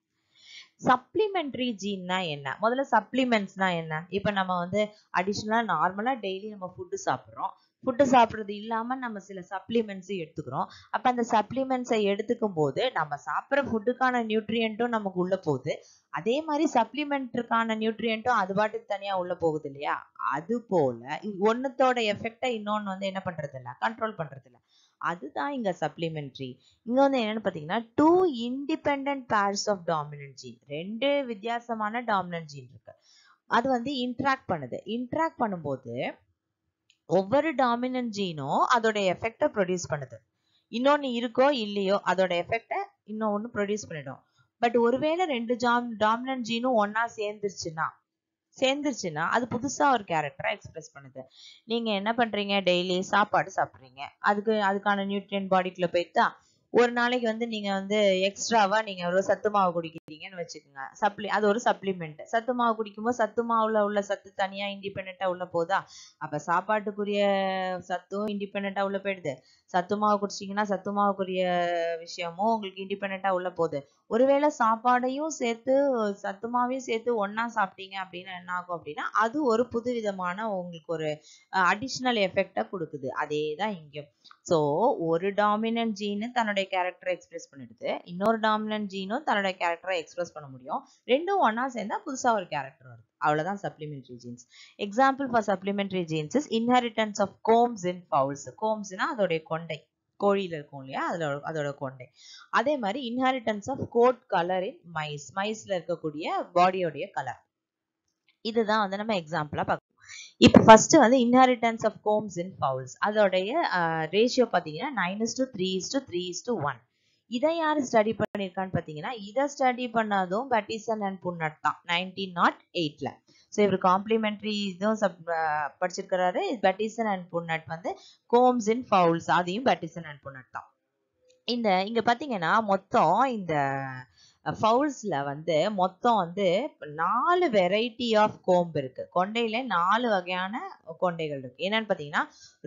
சப்ளிமெண்ட்ரி ஜீன்னா என்ன முதல்ல சப்ளிமெண்ட்ஸ்னா என்ன இப்போ நம்ம வந்து அடிஷ்னலாக நார்மலாக டெய்லி நம்ம ஃபுட்டு சாப்பிட்றோம் ஃபுட்டு சாப்பிட்றது இல்லாமல் நம்ம சில சப்ளிமெண்ட்ஸும் எடுத்துக்கிறோம் அப்போ அந்த சப்ளிமெண்ட்ஸை எடுத்துக்கும் போது நம்ம சாப்பிட்ற ஃபுட்டுக்கான நியூட்ரியண்ட்டும் நமக்கு உள்ளே போகுது அதே மாதிரி சப்ளிமெண்ட்டுக்கான நியூட்ரியண்ட்டும் அது பாட்டுக்கு தனியாக உள்ளே போகுது இல்லையா அது போல் ஒன்றுத்தோட எஃபெக்டை இன்னொன்று வந்து என்ன பண்ணுறதில்ல கண்ட்ரோல் பண்ணுறதில்ல அதுதான் இங்க சப்ளிமெண்ட்ரி இங்க வந்து என்னன்னு பார்த்தீங்கன்னா two independent pairs of dominant gene ரெண்டு வித்தியாசமான டாமினன்ட் ஜீன் இருக்கு அது வந்து இன்ட்ராக்ட் பண்ணுது இன்ட்ராக்ட் பண்ணும்போது ஒவ்வொரு டாமினன்ட் ஜீனும் அதோட எஃபெக்டை ப்ரொடியூஸ் பண்ணுது இன்னொன்று இருக்கோ இல்லையோ அதோட எஃபெக்டை இன்னொன்று ப்ரொடியூஸ் பண்ணிடும் பட் ஒருவேளை ரெண்டு ஜாம் டாமினன்ட் ஜீனும் ஒன்றா சேர்ந்துருச்சுன்னா சேர்ந்துருச்சுன்னா அது புதுசாக ஒரு கேரக்டரை எக்ஸ்பிரஸ் பண்ணுது நீங்கள் என்ன பண்ணுறீங்க டெய்லி சாப்பாடு சாப்பிட்றீங்க அதுக்கு அதுக்கான நியூட்ரியன் பாடிக்குள்ளே போயிட்டா ஒரு நாளைக்கு வந்து நீங்க வந்து எக்ஸ்ட்ராவா நீங்க ஒரு சத்து மாவு குடிக்கிறீங்கன்னு வச்சுக்கோங்க சப்ளி அது ஒரு சப்ளிமெண்ட் சத்து மாவு குடிக்கும்போது சத்து மாவுல உள்ள சத்து தனியா இண்டிபெண்டா உள்ள போதா அப்ப சாப்பாட்டுக்குரிய சத்தும் இண்டிபெண்டா உள்ள போயிடுது சத்து மாவு குடிச்சிங்கன்னா சத்து மாவுக்குரிய விஷயமும் உங்களுக்கு இண்டிபெண்டா உள்ள போகுது ஒருவேளை சாப்பாடையும் சேர்த்து சத்து மாவையும் சேர்த்து ஒன்னா சாப்பிட்டீங்க அப்படின்னா என்ன ஆகும் அப்படின்னா அது ஒரு புது விதமான உங்களுக்கு ஒரு அடிஷ்னல் எஃபெக்டை கொடுக்குது அதே தான் இங்கே ஸோ ஒரு டாமினன்ட் ஜீனு தன்னுடைய கேரக்டரை எக்ஸ்பிரஸ் பண்ணிடுது இன்னொரு டாமினன்ட் ஜீனும் தன்னுடைய கேரக்டரை எக்ஸ்பிரஸ் பண்ண முடியும் ரெண்டும் ஒன்னா சேர்ந்தா புதுசாக ஒரு கேரக்டர் வருது அவ்வளோதான் supplementary genes example for supplementary genes is inheritance of combs in fowls கோம்ஸ்னா அதோடைய கொண்டை கோழியில் இருக்கும் இல்லையா அதோட அதோட கொண்டை அதே மாதிரி inheritance of coat colour in mice மைஸ்ல இருக்கக்கூடிய பாடியோடைய கலர் இதுதான் வந்து நம்ம எக்ஸாம்பிளா இப்போ ஃபர்ஸ்ட் வந்து inheritance of combs in fowls அதோடைய ரேஷியோ பார்த்தீங்கன்னா nine is to three is to three is to one இதை யார் ஸ்டடி பண்ணியிருக்கான்னு பார்த்தீங்கன்னா இதை ஸ்டடி பண்ணதும் பட்டிசன் அண்ட் புன்னட் தான் நைன்டீன் நாட் எயிட்டில் ஸோ இவர் காம்ப்ளிமெண்ட்ரி இதுவும் சப் படிச்சிருக்கிறாரு பட்டிசன் அண்ட் புன்னட் வந்து கோம்ஸ் இன் ஃபவுல்ஸ் அதையும் பட்டிசன் அண்ட் புன்னட் தான் இந்த இங்கே பார்த்தீங்கன்னா மொத்தம் இந்த ஃபவுல்ஸில் வந்து மொத்தம் வந்து நாலு வெரைட்டி ஆஃப் கோம்பு இருக்கு கொண்டையில் நாலு வகையான கொண்டைகள் இருக்கு என்னன்னு பார்த்தீங்கன்னா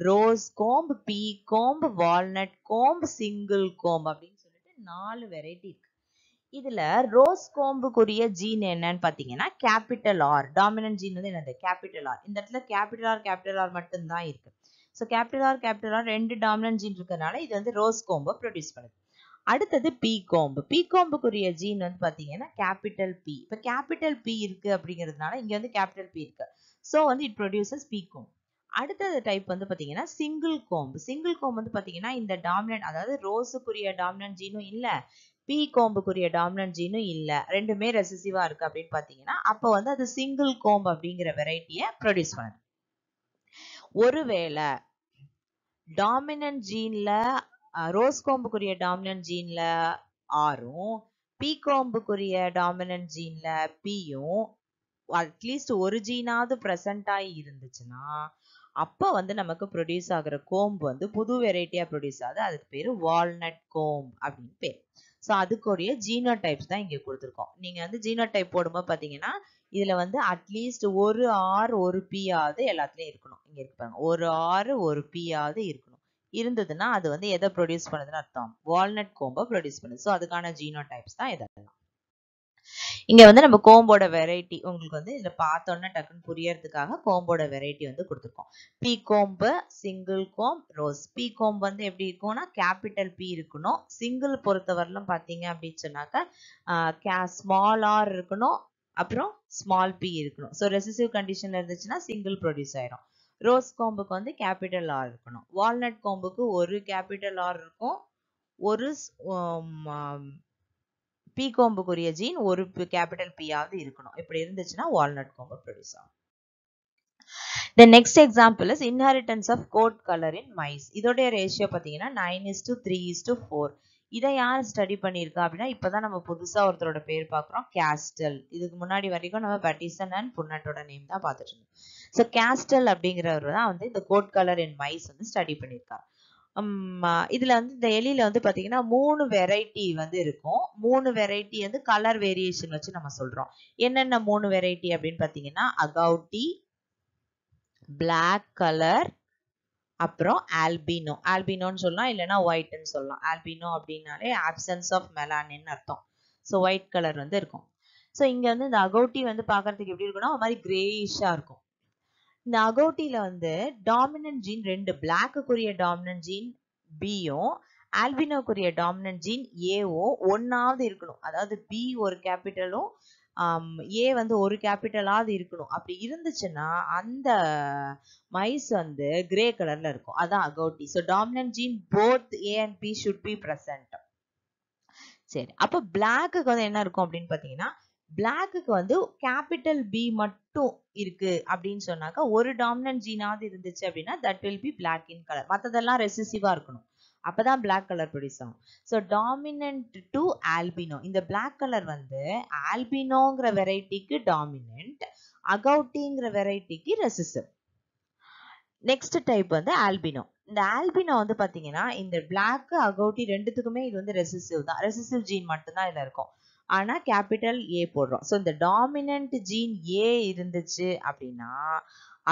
rose comb pea comb walnut comb single comb அப்படின்னு சொல்லிட்டு நாலு வெரைட்டி இருக்கு இதுல ரோஸ் கோம்புக்குரிய ஜீன் என்னன்னு பாத்தீங்கன்னா கேபிட்டல் ஆர் டாமினன்ட் ஜீன் வந்து என்னது கேபிட்டல் ஆர் இந்த இடத்துல கேபிட்டல் ஆர் கேபிட்டல் ஆர் மட்டும்தான் இருக்கு so capital R capital R ரெண்டு டாமினன்ட் ஜீன் இருக்கிறதுனால இது வந்து ரோஸ் கோம்பை ப்ரொடியூஸ் பண்ணுது அடுத்தது பி கோம்பு பி ஜீன் வந்து பார்த்தீங்கன்னா கேபிட்டல் பி இப்போ கேபிட்டல் பி இருக்கு அப்படிங்கிறதுனால இங்கே வந்து கேபிட்டல் பி இருக்கு ஸோ வந்து இட் ப்ரொடியூசஸ் பி அடுத்தது டைப் வந்து பார்த்தீங்கன்னா சிங்கிள் கோம்பு சிங்கிள் கோம்பு வந்து பார்த்தீங்கன்னா இந்த டாமினன்ட் அதாவது ரோஸுக்குரிய டாமினன்ட் ஜீனும் இல்லை பி கோம்புக்குரிய டாமினன்ட் ஜீனும் இல்லை ரெண்டுமே ரெசிசிவாக இருக்குது அப்படின்னு பார்த்தீங்கன்னா அப்போ வந்து அது சிங்கிள் கோம்பு அப்படிங்கிற வெரைட்டியை ப்ரொடியூஸ் பண்ணுது ஒருவேளை டாமினன்ட் ஜீனில் ரோஸ் கோம்புக்குரிய டாமினன்ட் ஜீனில் ஆறும் பி கோம்புக்குரிய டாமினன்ட் ஜீனில் பியும் அட்லீஸ்ட் ஒரு ஜீனாவது ப்ரெசண்ட் ஆகி இருந்துச்சுன்னா அப்போ வந்து நமக்கு ப்ரொடியூஸ் ஆகிற கோம்பு வந்து புது வெரைட்டியாக ப்ரொடியூஸ் ஆகுது அதுக்கு பேர் வால்நட் கோம்ப் அப்படின்னு பேர் ஸோ அதுக்குரிய ஜீனோ டைப்ஸ் தான் இங்கே கொடுத்துருக்கோம் நீங்கள் வந்து ஜீனோ டைப் போடும்போது பார்த்தீங்கன்னா இதில் வந்து அட்லீஸ்ட் ஒரு ஆறு ஒரு பி ஆவது எல்லாத்துலேயும் இருக்கணும் இங்கே இருக்கு பாருங்க ஒரு ஆறு ஒரு பி ஆவது இருக்கணும் இருந்ததுன்னா அது வந்து எதை ப்ரொடியூஸ் பண்ணுதுன்னு அர்த்தம் வால்நட் கோம்பை ப்ரொடியூஸ் பண்ணுது ஸோ அதுக்கான ஜீனோ டைப்ஸ் தான் இதெல்லாம் இங்க வந்து நம்ம கோம்போட வெரைட்டி உங்களுக்கு வந்து இதுல பார்த்தோன்னா டக்குன்னு புரியறதுக்காக கோம்போட வெரைட்டி வந்து கொடுத்துருக்கோம் pea comb single comb rose pea comb வந்து எப்படி இருக்கும்னா கேபிட்டல் பி இருக்கணும் சிங்கிள் பொறுத்தவரையிலும் பாத்தீங்க அப்படின்னு சொன்னாக்க ஸ்மால் ஆர் இருக்கணும் அப்புறம் ஸ்மால் பி இருக்கணும் ஸோ ரெசிசிவ் கண்டிஷன்ல இருந்துச்சுன்னா சிங்கிள் ப்ரொடியூஸ் ஆயிரும் ரோஸ் கோம்புக்கு வந்து கேபிட்டல் ஆர் இருக்கணும் வால்நட் கோம்புக்கு ஒரு கேபிட்டல் ஆர் இருக்கும் ஒரு பி கோம்புக்குரிய ஜீன் ஒரு கேபிட்டல் பியாவது இருக்கணும் இப்படி இருந்துச்சுன்னா வால்நட் கோம்பு ப்ரொடியூஸ் ஆகும் The next example is inheritance of coat color in mice. இதோடைய ரேஷியோ பார்த்தீங்கன்னா nine is to three is to four இதை யார் ஸ்டடி பண்ணியிருக்கா அப்படின்னா இப்போதான் நம்ம புதுசாக ஒருத்தரோட பேர் பார்க்குறோம் கேஸ்டல் இதுக்கு முன்னாடி வரைக்கும் நம்ம பட்டிசன் அண்ட் புன்னட்டோட நேம் தான் பார்த்துட்டு இருந்தோம் ஸோ கேஸ்டல் அப்படிங்கிறவர் தான் வந்து இந்த கோட் கலர் அண்ட் மைஸ் வந்து ஸ்டடி பண்ணியிருக்காரு இதில் வந்து இந்த எலியில் வந்து பார்த்தீங்கன்னா மூணு வெரைட்டி வந்து இருக்கும் மூணு வெரைட்டி வந்து கலர் வேரியேஷன் வச்சு நம்ம சொல்கிறோம் என்னென்ன மூணு வெரைட்டி அப்படின்னு பார்த்தீங்கன்னா அகவுட்டி பிளாக் கலர் அப்புறம் ஆல்பினோ ஆல்பினோன்னு சொல்லலாம் இல்லைன்னா ஒயிட்னு சொல்லலாம் ஆல்பினோ அப்படின்னாலே ஆப்சன்ஸ் ஆஃப் மெலானின் அர்த்தம் ஸோ ஒயிட் கலர் வந்து இருக்கும் ஸோ இங்கே வந்து இந்த அகோட்டி வந்து பார்க்கறதுக்கு எப்படி இருக்குன்னா மாதிரி கிரேயிஷாக இருக்கும் இந்த அகோட்டில வந்து டாமினன்ட் ஜீன் ரெண்டு பிளாக்குக்குரிய டாமினன்ட் ஜீன் பியும் ஆல்பினோக்குரிய டாமினன்ட் ஜீன் ஏவும் ஒன்றாவது இருக்கணும் அதாவது பி ஒரு கேபிட்டலும் ஏ வந்து ஒரு கேபிட்டலாவது இருக்கணும் அப்படி இருந்துச்சுன்னா அந்த மைஸ் வந்து கிரே கலர்ல இருக்கும் அதான் agouti so dominant gene both A and B should be present சரி அப்போ பிளாக்கு வந்து என்ன இருக்கும் அப்படின்னு பார்த்தீங்கன்னா பிளாக்குக்கு வந்து கேபிட்டல் பி மட்டும் இருக்கு அப்படின்னு சொன்னாக்கா ஒரு டாமினன்ட் ஜீனாவது இருந்துச்சு அப்படின்னா that will be black in colour மற்றதெல்லாம் ரெசிசிவா இருக்கணும் அப்பதான் பிளாக் கலர் ப்ரொடியூஸ் ஆகும் ஸோ டாமினன்ட் டு ஆல்பினோ இந்த பிளாக் கலர் வந்து ஆல்பினோங்கிற வெரைட்டிக்கு டாமினன்ட் அகவுட்டிங்கிற வெரைட்டிக்கு ரெசிசிவ் நெக்ஸ்ட் டைப் வந்து ஆல்பினோ இந்த ஆல்பினோ வந்து பார்த்தீங்கன்னா இந்த பிளாக் அகவுட்டி ரெண்டுத்துக்குமே இது வந்து ரெசிசிவ் தான் ரெசிசிவ் ஜீன் மட்டும்தான் இதில் இருக்கும் ஆனால் கேபிட்டல் ஏ போடுறோம் ஸோ இந்த டாமினன்ட் ஜீன் ஏ இருந்துச்சு அப்படின்னா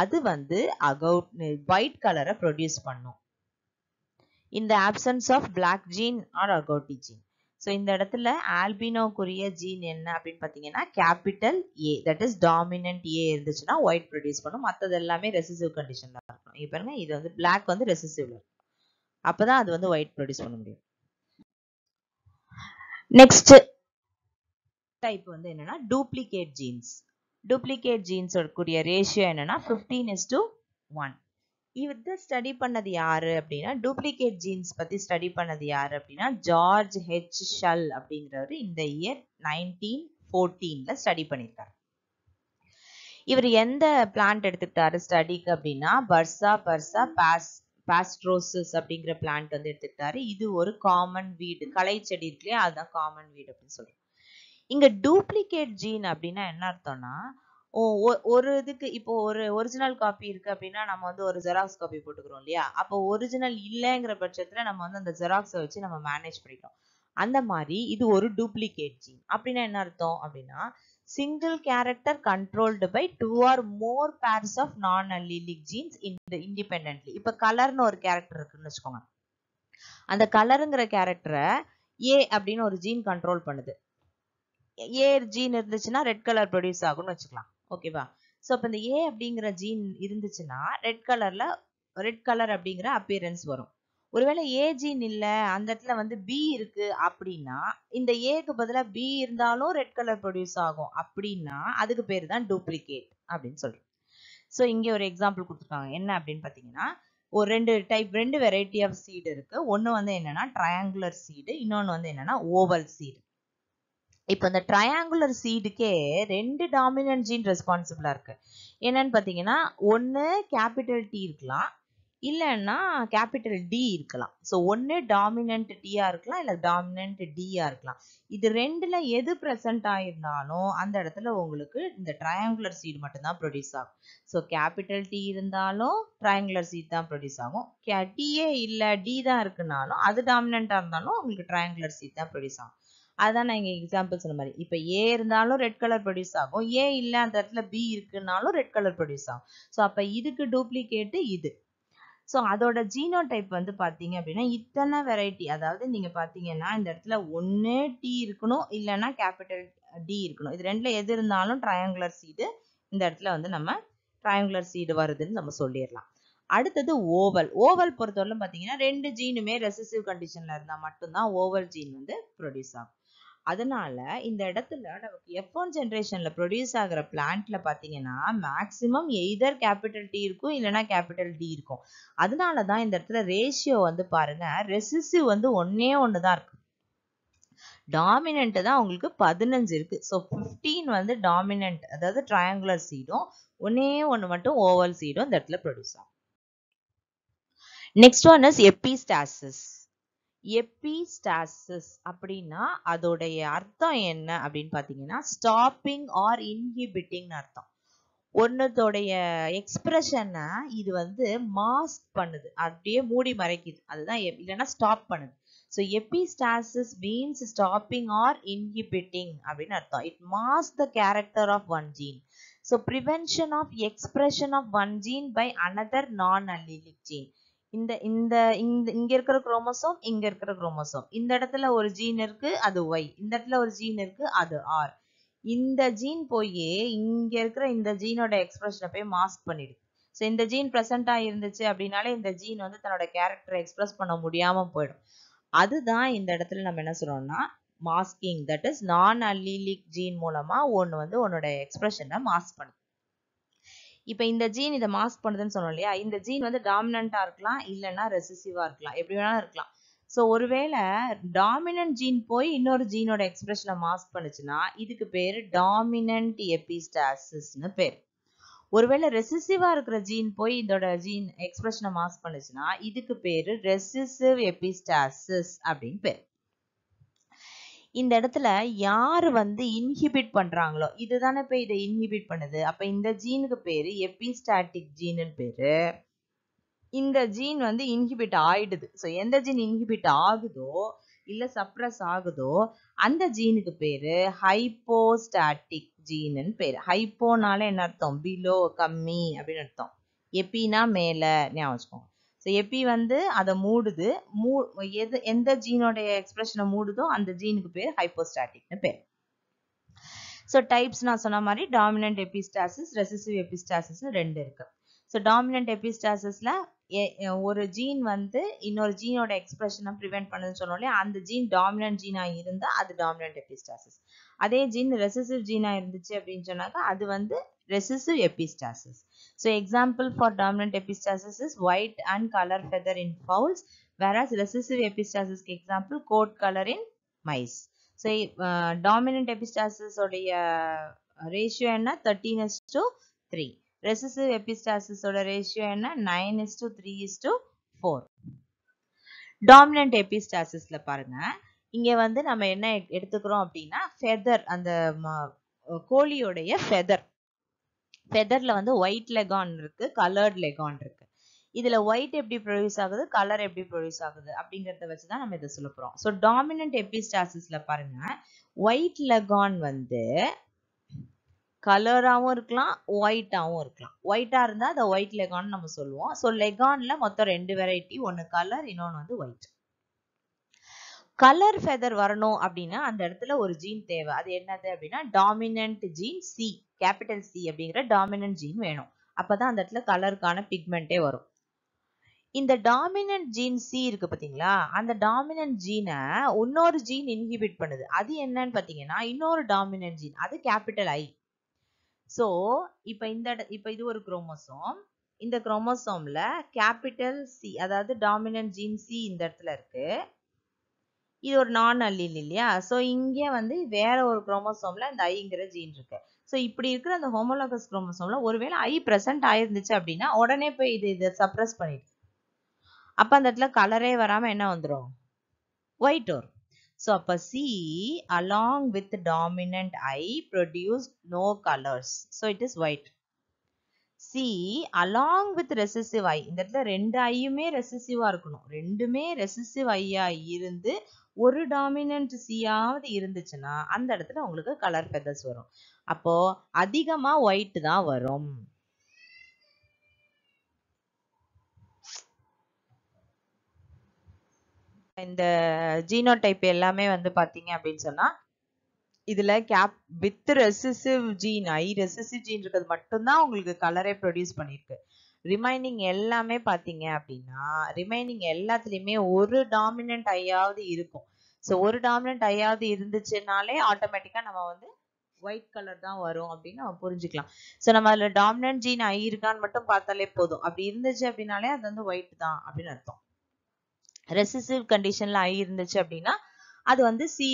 அது வந்து அகவுட் ஒயிட் கலரை ப்ரொடியூஸ் பண்ணும் in the absence of black gene or agouti gene so இந்த இடத்துல ஆல்பினோக்குரிய ஜீன் என்ன அப்படின்னு பார்த்தீங்கன்னா capital A that is dominant A இருந்துச்சுன்னா ஒயிட் ப்ரொடியூஸ் பண்ணும் மற்றது எல்லாமே ரெசிசிவ் கண்டிஷனில் இருக்கும் இப்போ பாருங்க இது வந்து பிளாக் வந்து ரெசிசிவ்ல இருக்கும் அப்போ தான் அது வந்து ஒயிட் ப்ரொடியூஸ் பண்ண முடியும் நெக்ஸ்ட் டைப் வந்து என்னன்னா டூப்ளிகேட் ஜீன்ஸ் டூப்ளிகேட் ஜீன்ஸ் கூடிய ரேஷியோ என்னன்னா ஃபிஃப்டீன் இஸ் டு ஒன் இதை ஸ்டடி பண்ணது யாரு அப்படின்னா டூப்ளிகேட் ஜீன்ஸ் பத்தி ஸ்டடி பண்ணது யாரு அப்படின்னா ஜார்ஜ் ஹெச் ஷல் அப்படிங்கிறவர் இந்த இயர் நைன்டீன் ஃபோர்டீன்ல ஸ்டடி பண்ணியிருக்காரு இவர் எந்த பிளான்ட் எடுத்துக்கிட்டாரு ஸ்டடிக்கு அப்படின்னா பர்சா பர்சா பாஸ் பாஸ்ட்ரோசஸ் அப்படிங்கிற பிளான்ட் வந்து எடுத்துக்கிட்டாரு இது ஒரு காமன் வீடு கலை செடி இருக்கு அதுதான் காமன் வீடு அப்படின்னு சொல்றோம் இங்க டூப்ளிகேட் ஜீன் அப்படின்னா என்ன அர்த்தம்னா ஓ ஒ ஒரு இதுக்கு இப்போ ஒரு ஒரிஜினல் காப்பி இருக்கு அப்படின்னா நம்ம வந்து ஒரு ஜெராக்ஸ் காப்பி போட்டுக்கிறோம் இல்லையா அப்போ ஒரிஜினல் இல்லைங்கிற பட்சத்துல நம்ம வந்து அந்த ஜெராக்ஸை வச்சு நம்ம மேனேஜ் பண்ணிக்கிறோம் அந்த மாதிரி இது ஒரு டூப்ளிகேட் ஜீன் அப்படின்னா என்ன அர்த்தம் அப்படின்னா single character controlled by two or more pairs of non allelic genes independently இப்போ கலர்னு ஒரு கேரக்டர் இருக்குன்னு வச்சுக்கோங்க அந்த கலருங்கிற கேரக்டரை ஏ அப்படின்னு ஒரு ஜீன் கண்ட்ரோல் பண்ணுது ஏ ஜீன் இருந்துச்சுன்னா ரெட் கலர் ப்ரொடியூஸ் ஆகும்னு வச்சுக்கலாம் ஓகேவா ஸோ அப்போ இந்த ஏ அப்படிங்கிற ஜீன் இருந்துச்சுன்னா ரெட் கலரில் ரெட் கலர் அப்படிங்கிற அப்பியரன்ஸ் வரும் ஒருவேளை ஏ ஜீன் இல்லை அந்த இடத்துல வந்து பி இருக்கு அப்படின்னா இந்த ஏக்கு பதிலாக பி இருந்தாலும் ரெட் கலர் ப்ரொடியூஸ் ஆகும் அப்படின்னா அதுக்கு பேர் தான் டூப்ளிகேட் அப்படின்னு சொல்கிறோம் ஸோ இங்கே ஒரு எக்ஸாம்பிள் கொடுத்துருக்காங்க என்ன அப்படின்னு பார்த்தீங்கன்னா ஒரு ரெண்டு டைப் ரெண்டு வெரைட்டி ஆஃப் சீடு இருக்குது ஒன்று வந்து என்னென்னா ட்ரையாங்குலர் சீடு இன்னொன்று வந்து என்னென்னா ஓவல் சீடு இப்போ இந்த ட்ரையாங்குலர் சீடுக்கே ரெண்டு டாமினன்ட் ஜீன் ரெஸ்பான்சிபிளாக இருக்கு என்னன்னு பார்த்தீங்கன்னா ஒன்று கேபிட்டல் டி இருக்கலாம் இல்லைன்னா கேபிட்டல் டி இருக்கலாம் ஸோ ஒன்று டாமினன்ட் டியாக இருக்கலாம் இல்லை டாமினன்ட் டியாக இருக்கலாம் இது ரெண்டில் எது ப்ரெசன்ட் ஆயிருந்தாலும் அந்த இடத்துல உங்களுக்கு இந்த ட்ரையாங்குலர் சீடு மட்டும்தான் ப்ரொடியூஸ் ஆகும் ஸோ கேபிட்டல் டி இருந்தாலும் ட்ரையாங்குலர் சீட் தான் ப்ரொடியூஸ் ஆகும் கே டீயே இல்லை டி தான் இருக்குனாலும் அது டாமினண்ட்டாக இருந்தாலும் உங்களுக்கு ட்ரையாங்குலர் சீட் தான் ப்ரொடியூஸ் ஆகும் அதான் நான் இங்கே எக்ஸாம்பிள் சொன்ன மாதிரி இப்போ ஏ இருந்தாலும் ரெட் கலர் ப்ரொடியூஸ் ஆகும் ஏ இல்லை அந்த இடத்துல பி இருக்குனாலும் ரெட் கலர் ப்ரொடியூஸ் ஆகும் ஸோ அப்போ இதுக்கு டூப்ளிகேட்டு இது ஸோ அதோட ஜீனோ டைப் வந்து பார்த்தீங்க அப்படின்னா இத்தனை வெரைட்டி அதாவது நீங்கள் பார்த்தீங்கன்னா இந்த இடத்துல ஒன்று டி இருக்கணும் இல்லைன்னா கேபிட்டல் டி இருக்கணும் இது ரெண்டில் எது இருந்தாலும் ட்ரையாங்குலர் சீடு இந்த இடத்துல வந்து நம்ம ட்ரையாங்குலர் சீடு வருதுன்னு நம்ம சொல்லிடலாம் அடுத்தது ஓவல் ஓவல் பொறுத்தவரை பார்த்தீங்கன்னா ரெண்டு ஜீனுமே ரெசிசிவ் கண்டிஷனில் இருந்தால் மட்டும்தான் ஓவல் ஜீன் வந்து ப்ரொடியூஸ் ஆகும் அதனால இந்த இடத்துல நமக்கு எஃப் ஒன் ஜென்ரேஷனில் ப்ரொடியூஸ் ஆகிற பிளான்ட்ல பார்த்தீங்கன்னா மேக்ஸிமம் எய்தர் கேபிட்டல் டி இருக்கும் இல்லைனா கேபிட்டல் டி இருக்கும் அதனால தான் இந்த இடத்துல ரேஷியோ வந்து பாருங்க ரெசிசிவ் வந்து ஒன்னே ஒன்று தான் இருக்கு டாமினன்ட் தான் உங்களுக்கு பதினஞ்சு இருக்கு ஸோ ஃபிஃப்டீன் வந்து டாமினன்ட் அதாவது ட்ரையாங்குலர் சீடும் ஒன்னே ஒன்று மட்டும் ஓவல் சீடும் இந்த இடத்துல ப்ரொடியூஸ் ஆகும் next one is epistasis epistasis அப்படின்னா அதோடைய அர்த்தம் என்ன அப்படின்னு பார்த்தீங்கன்னா ஸ்டாப்பிங் ஆர் இன்ஹிபிட்டிங்னு அர்த்தம் ஒன்னத்தோடைய எக்ஸ்பிரஷனை இது வந்து மாஸ்க் பண்ணுது அப்படியே மூடி மறைக்குது அதுதான் இல்லைன்னா ஸ்டாப் பண்ணுது so epistasis means stopping or inhibiting அப்படின்னு அர்த்தம் it masks the character of one gene so prevention of expression of one gene by another non allelic gene இந்த இந்த இங்க இருக்கிற குரோமோசோம் இங்க இருக்கிற குரோமோசோம் இந்த இடத்துல ஒரு ஜீன் இருக்கு அது ஒய் இந்த இடத்துல ஒரு ஜீன் இருக்கு அது ஆர் இந்த ஜீன் போய் இங்க இருக்கிற இந்த ஜீனோட எக்ஸ்பிரஷனை போய் மாஸ்க் பண்ணிடுது ஸோ இந்த ஜீன் ப்ரெசென்ட் ஆகிருந்துச்சு அப்படின்னாலே இந்த ஜீன் வந்து தன்னோட கேரக்டரை எக்ஸ்பிரஸ் பண்ண முடியாமல் போயிடும் அதுதான் இந்த இடத்துல நம்ம என்ன சொல்றோம்னா masking that is non allelic gene மூலமா ஒன்று வந்து உன்னோட எக்ஸ்பிரஷனை மாஸ்க் பண்ணுது இப்போ இந்த ஜீன் இதை மாஸ்க் பண்ணுதுன்னு சொன்னோம் இல்லையா இந்த ஜீன் வந்து டாமினண்ட்டாக இருக்கலாம் இல்லைன்னா ரெசிசிவா இருக்கலாம் எப்படி வேணாலும் இருக்கலாம் ஸோ ஒருவேளை டாமினன்ட் ஜீன் போய் இன்னொரு ஜீனோட எக்ஸ்பிரஷனை மாஸ்க் பண்ணுச்சுன்னா இதுக்கு பேர் டாமினன்ட் எபிஸ்டாசிஸ்னு பேர் ஒருவேளை ரெசிசிவா இருக்கிற ஜீன் போய் இதோட ஜீன் எக்ஸ்பிரஷனை மாஸ்க் பண்ணுச்சுன்னா இதுக்கு பேர் ரெசிசிவ் எபிஸ்டாசிஸ் அப்படின்னு பேர் இந்த இடத்துல யார் வந்து இன்ஹிபிட் பண்ணுறாங்களோ இதுதானே இப்போ இதை இன்ஹிபிட் பண்ணுது அப்போ இந்த ஜீனுக்கு பேர் எபிஸ்டாட்டிக் ஜீனு பேர் இந்த ஜீன் வந்து இன்ஹிபிட் ஆயிடுது ஸோ எந்த ஜீன் இன்ஹிபிட் ஆகுதோ இல்லை சப்ரஸ் ஆகுதோ அந்த ஜீனுக்கு பேர் ஹைப்போஸ்டாட்டிக் ஜீனுன்னு பேர் ஹைப்போனால என்ன அர்த்தம் பிலோ கம்மி அப்படின்னு அர்த்தம் எப்பினா மேலே ஞாபகம் வச்சுக்கோங்க ஸோ எப்பி வந்து அதை மூடுது மூ எது எந்த ஜீனோடைய எக்ஸ்பிரஷனை மூடுதோ அந்த ஜீனுக்கு பேர் ஹைப்போஸ்டாட்டிக்னு பேர் ஸோ டைப்ஸ் நான் சொன்ன மாதிரி டாமினன்ட் எபிஸ்டாசிஸ் ரெசிசிவ் எபிஸ்டாசிஸ் ரெண்டு இருக்கு ஸோ டாமினன்ட் எபிஸ்டாசிஸ்ல ஒரு ஜீன் வந்து இன்னொரு ஜீனோட எக்ஸ்பிரஷனை ப்ரிவென்ட் பண்ணுதுன்னு சொன்னோம்லையே அந்த ஜீன் டாமினன்ட் ஜீனாக இருந்தால் அது டாமினன்ட் எபிஸ்டாசிஸ் அதே ஜீன் ரெசிசிவ் ஜீனாக இருந்துச்சு அப்படின்னு சொன்னாக்கா அது வந்து recessive epistasis So example for dominant epistasis is white and color feather in fowls whereas recessive epistasis example coat color in mice. So uh, dominant epistasis uh, ratio enna 13 is to 3. Recessive epistasis உடைய ratio enna 9 is to 3 is to 4. Dominant epistasisல பாருங்க இங்க வந்து நம்ம என்ன எடுத்துக்கிறோம் அப்படின்னா ஃபெதர் அந்த கோழியோடைய ஃபெதர் ஃபெதரில் வந்து ஒயிட் லெகான் இருக்குது கலர்ட் லெகான் இருக்குது இதில் ஒயிட் எப்படி ப்ரொடியூஸ் ஆகுது கலர் எப்படி ப்ரொடியூஸ் ஆகுது அப்படிங்கிறத வச்சு தான் நம்ம இதை சொல்ல போகிறோம் ஸோ டாமினன்ட் எபிஸ்டாசிஸில் பாருங்கள் ஒயிட் லெகான் வந்து கலராகவும் இருக்கலாம் ஒயிட்டாகவும் இருக்கலாம் ஒயிட்டாக இருந்தால் அதை ஒயிட் லெகான் நம்ம சொல்லுவோம் ஸோ லெகானில் மொத்தம் ரெண்டு வெரைட்டி ஒன்று கலர் இன்னொன்று வந்து ஒயிட் கலர் ஃபெதர் வரணும் அப்படின்னா அந்த இடத்துல ஒரு ஜீன் தேவை அது என்னது அப்படின்னா dominant gene C capital C அப்படிங்கிற டாமினன்ட் ஜீன் வேணும் அப்பதான் அந்த இடத்துல கலருக்கான பிக்மெண்ட்டே வரும் இந்த டாமினன்ட் ஜீன் சி இருக்கு பாத்தீங்களா அந்த டாமினன்ட் ஜீனை இன்னொரு ஜீன் இன்ஹிபிட் பண்ணுது அது என்னன்னு பாத்தீங்கன்னா இன்னொரு டாமினன்ட் ஜீன் அது கேபிட்டல் ஐ ஸோ இப்போ இந்த இப்போ இது ஒரு குரோமோசோம் இந்த குரோமோசோம்ல கேபிட்டல் சி அதாவது டாமினன்ட் ஜீன் சி இந்த இடத்துல இருக்கு இது ஒரு நான் அல்லீல் இல்லையா ஸோ இங்கே வந்து வேற ஒரு குரோமோசோம்ல இந்த ஐங்கிற ஜீன் இருக்கு ஸோ இப்படி இருக்கிற அந்த ஹோமோலோகஸ் குரோமோசோம்ல ஒருவேளை ஐ ப்ரெசென்ட் ஆயிருந்துச்சு அப்படின்னா உடனே போய் இது இதை சப்ரஸ் பண்ணிடு அப்போ அந்த இடத்துல கலரே வராமல் என்ன வந்துடும் ஒயிட் வரும் ஸோ அப்போ C along with dominant I produce no colours so it is white C along with recessive I இந்த இடத்துல ரெண்டு ஐயுமே ரெசசிவாக இருக்கணும் ரெண்டுமே ரெசிசிவ் ஐயா இருந்து ஒரு டாமினன்ட் சியாவது இருந்துச்சுன்னா அந்த இடத்துல உங்களுக்கு கலர் ஃபெதர்ஸ் வரும் அப்போ அதிகமா ஒயிட் தான் வரும் இந்த ஜீனோ டைப் எல்லாமே வந்து பாத்தீங்க அப்படின்னு சொன்னா இதுல cap with recessive gene I recessive gene இருக்கிறது மட்டும்தான் உங்களுக்கு கலரை ப்ரொடியூஸ் பண்ணிருக்கு ரிமைனிங் எல்லாமே பாத்தீங்க அப்படின்னா ரிமைனிங் எல்லாத்துலயுமே ஒரு டாமினன்ட் ஐயாவது இருக்கும் ஸோ ஒரு டாமினன்ட் ஐயாவது இருந்துச்சுனாலே ஆட்டோமேட்டிக்கா நம்ம வந்து ஒயிட் கலர் தான் வரும் அப்படின்னு நம்ம புரிஞ்சுக்கலாம் ஸோ நம்ம அதில் டாமினன்ட் ஜீன் ஐ இருக்கான்னு மட்டும் பார்த்தாலே போதும் அப்படி இருந்துச்சு அப்படின்னாலே அது வந்து ஒயிட் தான் அப்படின்னு அர்த்தம் ரெசிசிவ் கண்டிஷன்ல ஐ இருந்துச்சு அப்படின்னா அது வந்து சி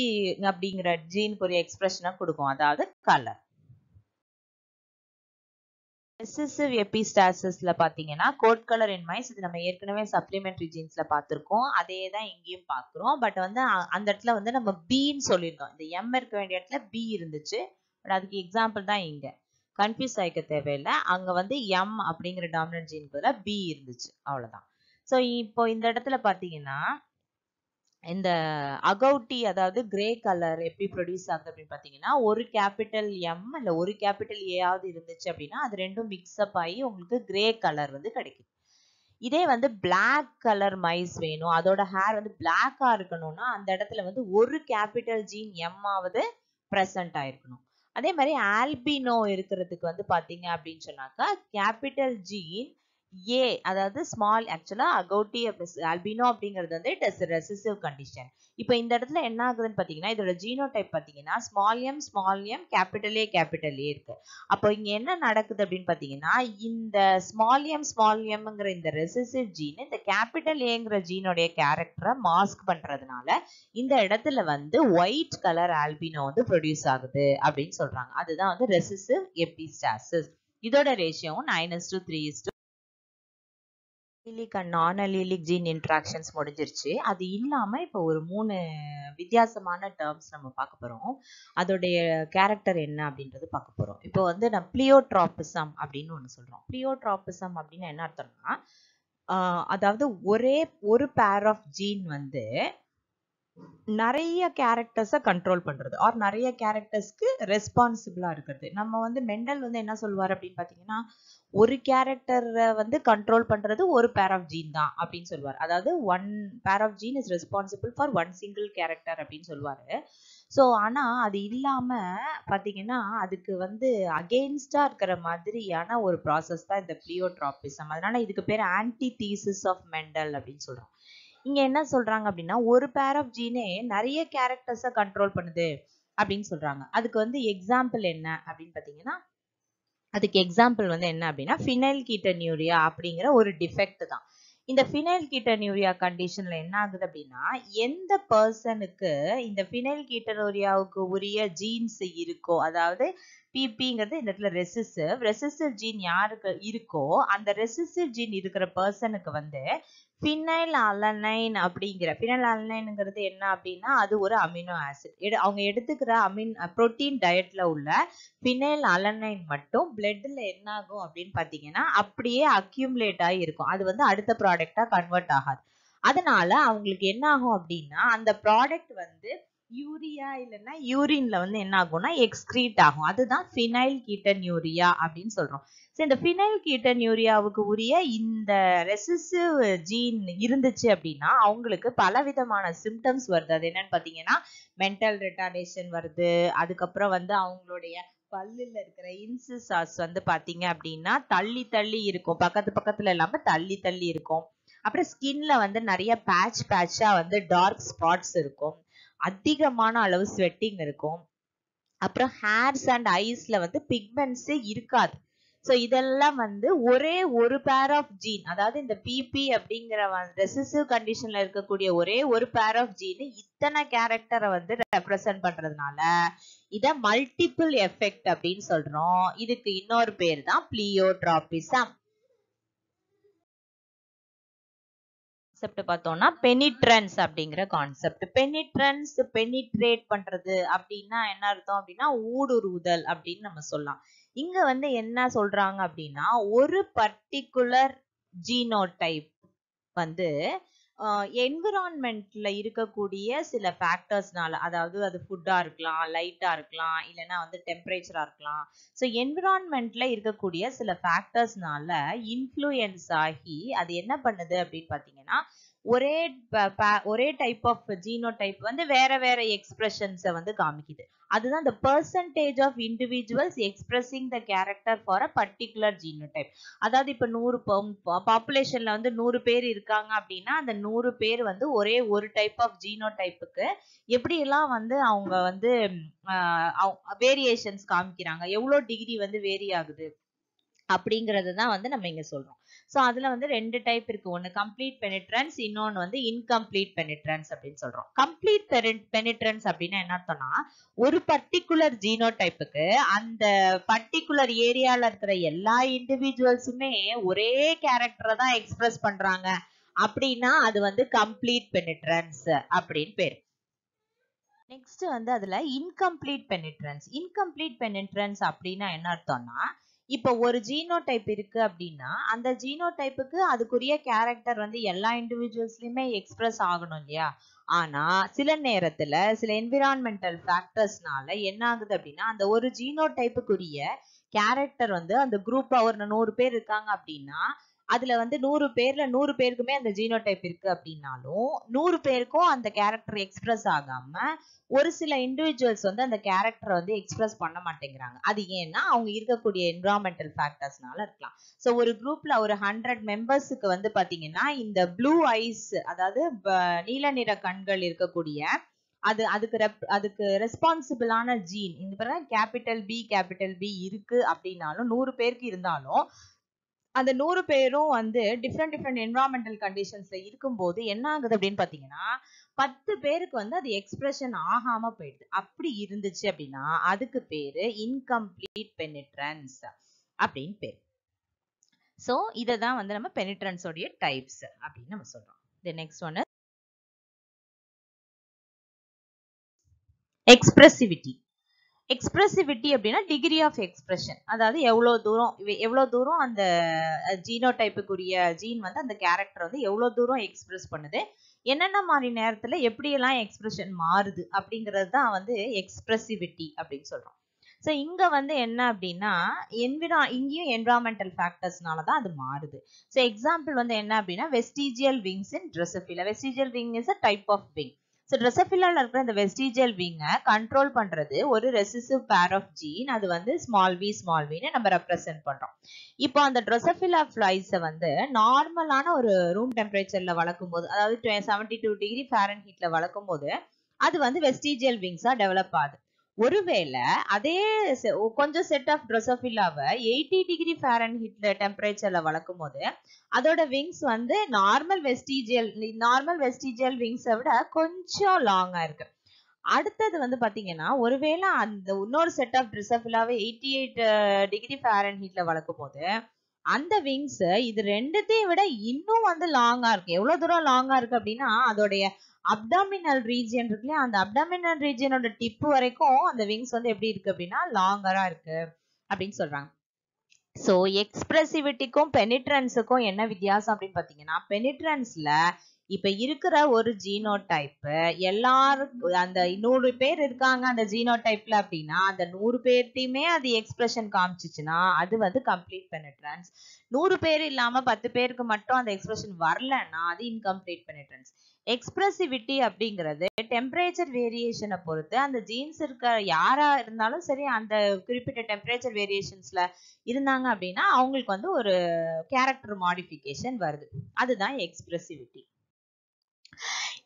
அப்படிங்கிற ஜீனுக்குரிய எக்ஸ்பிரஷனை கொடுக்கும் அதாவது கலர் ரிசசிவ் எபிஸ்டாசிஸ்ல பாத்தீங்கன்னா கோட் கலர் என்மைஸ் இது நம்ம ஏற்கனவே சப்ளிமெண்ட்ரி ஜீன்ஸ்ல பார்த்துருக்கோம் அதே தான் இங்கேயும் பார்க்குறோம் பட் வந்து அந்த இடத்துல வந்து நம்ம பின்னு சொல்லியிருக்கோம் இந்த எம் இருக்க வேண்டிய இடத்துல பி இருந்துச்சு பட் அதுக்கு எக்ஸாம்பிள் தான் இங்க கன்ஃபியூஸ் ஆகிக்க தேவையில்லை அங்க வந்து எம் அப்படிங்கிற டாமினன்ட் ஜீன் பதிலாக பி இருந்துச்சு அவ்வளவுதான் ஸோ இப்போ இந்த இடத்துல பார்த்தீங்கன்னா இந்த அகௌட்டி அதாவது கிரே கலர் எப்படி ப்ரொடியூஸ் ஆகுது அப்படின்னு பார்த்தீங்கன்னா ஒரு கேபிட்டல் எம் இல்லை ஒரு கேபிட்டல் ஏயாவது இருந்துச்சு அப்படின்னா அது ரெண்டும் மிக்ஸ்அப் ஆகி உங்களுக்கு கிரே கலர் வந்து கிடைக்குது இதே வந்து பிளாக் கலர் மைஸ் வேணும் அதோட ஹேர் வந்து பிளாக்காக இருக்கணும்னா அந்த இடத்துல வந்து ஒரு கேபிட்டல் ஜீன் எம் ஆவது ப்ரெசண்ட் ஆயிருக்கணும் அதே மாதிரி ஆல்பினோ இருக்கிறதுக்கு வந்து பார்த்தீங்க அப்படின்னு சொன்னாக்கா கேபிட்டல் ஜீன் ஏ அதாவது ஸ்மால் ஆக்சுவலா அகோட்டி அல்பினோ அப்படிங்கிறது வந்து இட் இஸ் ரெசிசிவ் கண்டிஷன் இப்போ இந்த இடத்துல என்ன ஆகுதுன்னு பார்த்தீங்கன்னா இதோட ஜீனோ டைப் பார்த்தீங்கன்னா small M small M capital A capital A இருக்கு அப்போ இங்கே என்ன நடக்குது அப்படின்னு பார்த்தீங்கன்னா இந்த ஸ்மால் எம் ஸ்மால் எம்ங்கிற இந்த ரெசிசிவ் ஜீன் இந்த கேபிட்டல் ஏங்கிற ஜீனோடைய கேரக்டரை மாஸ்க் பண்ணுறதுனால இந்த இடத்துல வந்து ஒயிட் கலர் ஆல்பினோ வந்து ப்ரொடியூஸ் ஆகுது அப்படின்னு சொல்கிறாங்க அதுதான் வந்து ரெசிசிவ் எபிஸ்டாசிஸ் இதோட ரேஷியோவும் nine is to three is allelic and non allelic gene interactions முடிஞ்சிருச்சு அது இல்லாமல் இப்போ ஒரு மூணு வித்தியாசமான டேர்ம்ஸ் நம்ம பார்க்க போகிறோம் அதோடைய கேரக்டர் என்ன அப்படின்றது பார்க்க போகிறோம் இப்போ வந்து நான் பிளியோட்ராபிசம் அப்படின்னு ஒன்று சொல்கிறோம் பிளியோட்ராபிசம் அப்படின்னு என்ன அர்த்தம்னா அதாவது ஒரே ஒரு பேர் ஆஃப் ஜீன் வந்து நிறைய கேரக்டர்ஸை கண்ட்ரோல் பண்ணுறது ஆர் நிறைய கேரக்டர்ஸ்க்கு ரெஸ்பான்சிபிளாக இருக்கிறது நம்ம வந்து மெண்டல் வந்து என்ன சொல்லுவார் அப்படின்னு பார்த்தீங்கன்னா ஒரு கேரக்டரை வந்து கண்ட்ரோல் பண்றது ஒரு பேர் ஆஃப் ஜீன் தான் அப்படின்னு சொல்லுவார் அதாவது one pair of gene is responsible for one single character அப்படின்னு சொல்லுவாரு ஸோ ஆனால் அது இல்லாமல் பார்த்தீங்கன்னா அதுக்கு வந்து அகெயின்ஸ்டாக இருக்கிற மாதிரியான ஒரு ப்ராசஸ் தான் இந்த பிளியோட்ராபிசம் அதனால இதுக்கு பேர் ஆன்டி தீசிஸ் ஆஃப் மெண்டல் அப்படின்னு சொல்கிறோம் இங்கே என்ன சொல்கிறாங்க அப்படின்னா ஒரு பேர் ஆஃப் ஜீனே நிறைய கேரக்டர்ஸை கண்ட்ரோல் பண்ணுது அப்படின்னு சொல்கிறாங்க அதுக்கு வந்து எக்ஸாம்பிள் என்ன அப்படின்னு பார்த்தீங்கன்னா அதுக்கு எக்ஸாம்பிள் வந்து என்ன அப்படின்னா ஃபினைல் கீட்டனியூரியா அப்படிங்கிற ஒரு டிஃபெக்ட் தான் இந்த ஃபினைல் கீட்டனியூரியா கண்டிஷன்ல என்ன ஆகுது அப்படின்னா எந்த பர்சனுக்கு இந்த ஃபினைல் கீட்டனூரியாவுக்கு உரிய ஜீன்ஸ் இருக்கோ அதாவது பிபிங்கிறது இந்த இடத்துல ரெசிசிவ் ரெசிசிவ் ஜீன் யாருக்கு இருக்கோ அந்த ரெசிசிவ் ஜீன் இருக்கிற பர்சனுக்கு வந்து ஃபினைல் அலனைன் அப்படிங்கிற ஃபினைல் அலனைனுங்கிறது என்ன அப்படின்னா அது ஒரு அமினோ ஆசிட் எடு அவங்க எடுத்துக்கிற அமின் ப்ரோட்டீன் டயட்ல உள்ள ஃபினைல் அலனைன் மட்டும் பிளட்ல என்ன ஆகும் அப்படின்னு பார்த்தீங்கன்னா அப்படியே அக்யூமுலேட் ஆகி இருக்கும் அது வந்து அடுத்த ப்ராடக்டா கன்வெர்ட் ஆகாது அதனால அவங்களுக்கு என்ன ஆகும் அப்படின்னா அந்த ப்ராடக்ட் வந்து யூரியா இல்லைன்னா யூரின்ல வந்து என்ன ஆகும்னா எக்ஸ்கிரீட் ஆகும் அதுதான் ஃபினைல் கீட்டன் யூரியா அப்படின்னு சொல்றோம் ஸோ இந்த ஃபினைல் கீட்டன் யூரியாவுக்கு உரிய இந்த ரெசிசிவ் ஜீன் இருந்துச்சு அப்படின்னா அவங்களுக்கு பலவிதமான சிம்டம்ஸ் வருது அது என்னன்னு பார்த்தீங்கன்னா மென்டல் ரிட்டார்டேஷன் வருது அதுக்கப்புறம் வந்து அவங்களுடைய பல்லுல இருக்கிற இன்சிசாஸ் சாஸ் வந்து பார்த்தீங்க அப்படின்னா தள்ளி தள்ளி இருக்கும் பக்கத்து பக்கத்துல இல்லாம தள்ளி தள்ளி இருக்கும் அப்புறம் ஸ்கின்ல வந்து நிறைய பேட்ச் பேட்சா வந்து டார்க் ஸ்பாட்ஸ் இருக்கும் அதிகமான அளவு ஸ்வெட்டிங் இருக்கும் அப்புறம் ஹேர்ஸ் அண்ட் ஐஸ்ல வந்து பிக்மெண்ட்ஸே இருக்காது ஸோ இதெல்லாம் வந்து ஒரே ஒரு பேர் ஆஃப் ஜீன் அதாவது இந்த பிபி அப்படிங்கிற ரெசிசிவ் கண்டிஷன்ல இருக்கக்கூடிய ஒரே ஒரு பேர் ஆஃப் ஜீன் இத்தனை கேரக்டரை வந்து ரெப்ரசன்ட் பண்றதுனால இத மல்டிபிள் எஃபெக்ட் அப்படின்னு சொல்றோம் இதுக்கு இன்னொரு பேர் தான் பிளியோட்ராபிசம் கான்செப்ட் பார்த்தோம்னா பெனிட்ரன்ஸ் அப்படிங்கிற கான்செப்ட் பெனிட்ரன்ஸ் பெனிட்ரேட் பண்றது அப்படின்னா என்ன அர்த்தம் அப்படின்னா ஊடுருவுதல் அப்படின்னு நம்ம சொல்லலாம் இங்க வந்து என்ன சொல்றாங்க அப்படின்னா ஒரு பர்டிகுலர் ஜீனோடைப் வந்து என்விரான்மெண்ட்ல இருக்கக்கூடிய சில ஃபேக்டர்ஸ்னால அதாவது அது ஃபுட்டா இருக்கலாம் லைட்டா இருக்கலாம் இல்லைன்னா வந்து டெம்பரேச்சரா இருக்கலாம் ஸோ என்விரான்மெண்ட்ல இருக்கக்கூடிய சில ஃபேக்டர்ஸ்னால இன்ஃப்ளூயன்ஸ் ஆகி அது என்ன பண்ணுது அப்படின்னு பார்த்தீங்கன்னா ஒரே ஒரே டைப் ஆஃப் ஜீனோ டைப் வந்து வேற வேற எக்ஸ்பிரஷன்ஸை வந்து காமிக்குது அதுதான் இந்த percentage of individuals expressing the character for a particular genotype அதாவது இப்போ நூறு பாப்புலேஷன்ல வந்து நூறு பேர் இருக்காங்க அப்படின்னா அந்த நூறு பேர் வந்து ஒரே ஒரு டைப் ஆஃப் ஜீனோ டைப்புக்கு எப்படியெல்லாம் வந்து அவங்க வந்து வேரியேஷன்ஸ் காமிக்கிறாங்க எவ்வளோ டிகிரி வந்து வேரி ஆகுது அப்படிங்கிறது தான் வந்து நம்ம இங்கே சொல்கிறோம் ஸோ அதில் வந்து ரெண்டு டைப் இருக்குது ஒன்று கம்ப்ளீட் பெனிட்ரன்ஸ் இன்னொன்று வந்து இன்கம்ப்ளீட் பெனிட்ரன்ஸ் அப்படின்னு சொல்கிறோம் கம்ப்ளீட் பெனிட்ரன்ஸ் அப்படின்னா என்ன அர்த்தம்னா ஒரு பர்டிகுலர் ஜீனோ டைப்புக்கு அந்த பர்டிகுலர் ஏரியாவில் இருக்கிற எல்லா இண்டிவிஜுவல்ஸுமே ஒரே கேரக்டரை தான் எக்ஸ்பிரஸ் பண்ணுறாங்க அப்படின்னா அது வந்து கம்ப்ளீட் பெனிட்ரன்ஸ் அப்படின்னு பேர் நெக்ஸ்ட் வந்து அதுல இன்கம்ப்ளீட் பெனிட்ரன்ஸ் இன்கம்ப்ளீட் பெனிட்ரன்ஸ் அப்படின்னா என்ன அர்த்தம்னா இப்போ ஒரு ஜீனோ டைப் இருக்கு அப்படின்னா அந்த ஜீனோ டைப்புக்கு அதுக்குரிய கேரக்டர் வந்து எல்லா இண்டிவிஜுவல்ஸ்லயுமே எக்ஸ்பிரஸ் ஆகணும் இல்லையா ஆனா சில நேரத்துல சில என்விரான்மெண்டல் ஃபேக்டர்ஸ்னால என்ன ஆகுது அப்படின்னா அந்த ஒரு ஜீனோ டைப்புக்குரிய கேரக்டர் வந்து அந்த குரூப்ல ஒரு நூறு பேர் இருக்காங்க அப்படின்னா அதுல வந்து நூறு பேர்ல நூறு பேருக்குமே அந்த ஜீனோடைப் இருக்கு அப்படின்னாலும் நூறு பேருக்கும் அந்த கேரக்டர் எக்ஸ்பிரஸ் ஆகாம ஒரு சில இண்டிவிஜுவல்ஸ் வந்து அந்த கேரக்டரை வந்து எக்ஸ்பிரஸ் பண்ண மாட்டேங்கிறாங்க அது ஏன்னா அவங்க இருக்கக்கூடிய என்வரான்மெண்டல் ஃபேக்டர்ஸ்னால இருக்கலாம் ஸோ ஒரு குரூப்ல ஒரு ஹண்ட்ரட் மெம்பர்ஸுக்கு வந்து பாத்தீங்கன்னா இந்த ப்ளூ ஐஸ் அதாவது நீல நிற கண்கள் இருக்கக்கூடிய அது அதுக்கு ரெப் அதுக்கு ரெஸ்பான்சிபிளான ஜீன் இந்த பிறகு கேபிட்டல் பி கேபிட்டல் பி இருக்கு அப்படின்னாலும் நூறு பேருக்கு இருந்தாலும் அந்த நூறு பேரும் வந்து டிஃப்ரெண்ட் டிஃப்ரெண்ட் என்வரான்மெண்டல் கண்டிஷன்ஸ்ல இருக்கும்போது என்ன ஆகுது அப்படின்னு பாத்தீங்கன்னா பத்து பேருக்கு வந்து அது எக்ஸ்பிரஷன் ஆகாம போயிடுது அப்படி இருந்துச்சு அப்படின்னா அதுக்கு பேரு இன்கம்ப்ளீட் பெனிட்ரன்ஸ் அப்படின்னு பேர் ஸோ இதை தான் வந்து நம்ம பெனிட்ரன்ஸோடைய டைப்ஸ் அப்படின்னு நம்ம சொல்றோம் தி நெக்ஸ்ட் ஒன் எக்ஸ்பிரசிவிட்டி எக்ஸ்பிரசிவிட்டி அப்படின்னா டிகிரி ஆஃப் எக்ஸ்பிரஷன் அதாவது எவ்வளோ தூரம் எவ்வளோ தூரம் அந்த ஜீனோ டைப்புக்குரிய ஜீன் வந்து அந்த கேரக்டர் வந்து எவ்வளோ தூரம் எக்ஸ்பிரஸ் பண்ணுது என்னென்ன மாதிரி நேரத்தில் எப்படியெல்லாம் எக்ஸ்பிரஷன் மாறுது அப்படிங்கிறது தான் வந்து எக்ஸ்பிரசிவிட்டி அப்படின்னு சொல்கிறோம் ஸோ இங்கே வந்து என்ன அப்படின்னா என்விரா இங்கேயும் என்விரான்மெண்டல் ஃபேக்டர்ஸ்னால தான் அது மாறுது ஸோ எக்ஸாம்பிள் வந்து என்ன அப்படின்னா vestigial wings in Drosophila vestigial wing is a type of wing so ட்ரெசஃபில்லாவில் இருக்கிற இந்த வெஸ்டிஜியல் விங்கை கண்ட்ரோல் பண்ணுறது ஒரு ரெசிசிவ் பேர் ஆஃப் ஜீன் அது வந்து ஸ்மால் வி ஸ்மால் வின்னு நம்ம ரெப்ரசென்ட் பண்ணுறோம் இப்போ அந்த ட்ரெசஃபில்லா ஃப்ளைஸை வந்து நார்மலான ஒரு ரூம் டெம்பரேச்சரில் வளர்க்கும் போது அதாவது செவன்டி டூ டிகிரி ஃபேரன் ஹீட்டில் வளர்க்கும் போது அது வந்து வெஸ்டிஜியல் விங்ஸாக டெவலப் ஆகுது ஒருவேளை அதே கொஞ்சம் செட் ஆஃப் ட்ரொசோஃபிலாவை எயிட்டி டிகிரி ஃபேரன் ஹீட்ல டெம்பரேச்சர்ல வளர்க்கும் போது அதோட விங்ஸ் வந்து நார்மல் வெஸ்டீஜியல் நார்மல் வெஸ்டீஜியல் விங்ஸை விட கொஞ்சம் லாங்கா இருக்கு அடுத்தது வந்து பாத்தீங்கன்னா ஒருவேளை அந்த இன்னொரு செட் ஆஃப் ட்ரிசஃபிலாவை எயிட்டி எயிட் டிகிரி ஃபேரன் ஹீட்ல வளர்க்கும் போது அந்த விங்ஸ் இது ரெண்டுத்தையும் விட இன்னும் வந்து லாங்கா இருக்கு எவ்வளவு தூரம் லாங்கா இருக்கு அப்படின்னா அதோடைய அப்டாமினல் ரீஜியன் இல்லையா அந்த அப்டாமினல் ரீஜியனோட டிப் வரைக்கும் அந்த விங்ஸ் வந்து எப்படி இருக்கு அப்படின்னா லாங்கரா இருக்கு அப்படின்னு சொல்றாங்க ஸோ எக்ஸ்பிரசிவிட்டிக்கும் பெனிட்ரன்ஸுக்கும் என்ன வித்தியாசம் அப்படின்னு பார்த்தீங்கன்னா பெனிட்ரன்ஸ்ல இப்ப இருக்கிற ஒரு ஜீனோ டைப் எல்லாருக்கும் அந்த நூறு பேர் இருக்காங்க அந்த ஜீனோ டைப்ல அப்படின்னா அந்த நூறு பேர்த்தையுமே அது எக்ஸ்பிரஷன் காமிச்சிச்சுன்னா அது வந்து கம்ப்ளீட் பெனட்ரன்ஸ் நூறு பேர் இல்லாம பத்து பேருக்கு மட்டும் அந்த எக்ஸ்பிரஷன் வரலன்னா அது இன்கம்ப்ளீட் பெனட்ரன்ஸ் எக்ஸ்பிரசிவிட்டி அப்படிங்கிறது டெம்பரேச்சர் வேரியேஷனை பொறுத்து அந்த ஜீன்ஸ் இருக்க யாரா இருந்தாலும் சரி அந்த குறிப்பிட்ட டெம்பரேச்சர் வேரியேஷன்ஸ்ல இருந்தாங்க அப்படின்னா அவங்களுக்கு வந்து ஒரு கேரக்டர் மாடிஃபிகேஷன் வருது அதுதான் எக்ஸ்பிரசிவிட்டி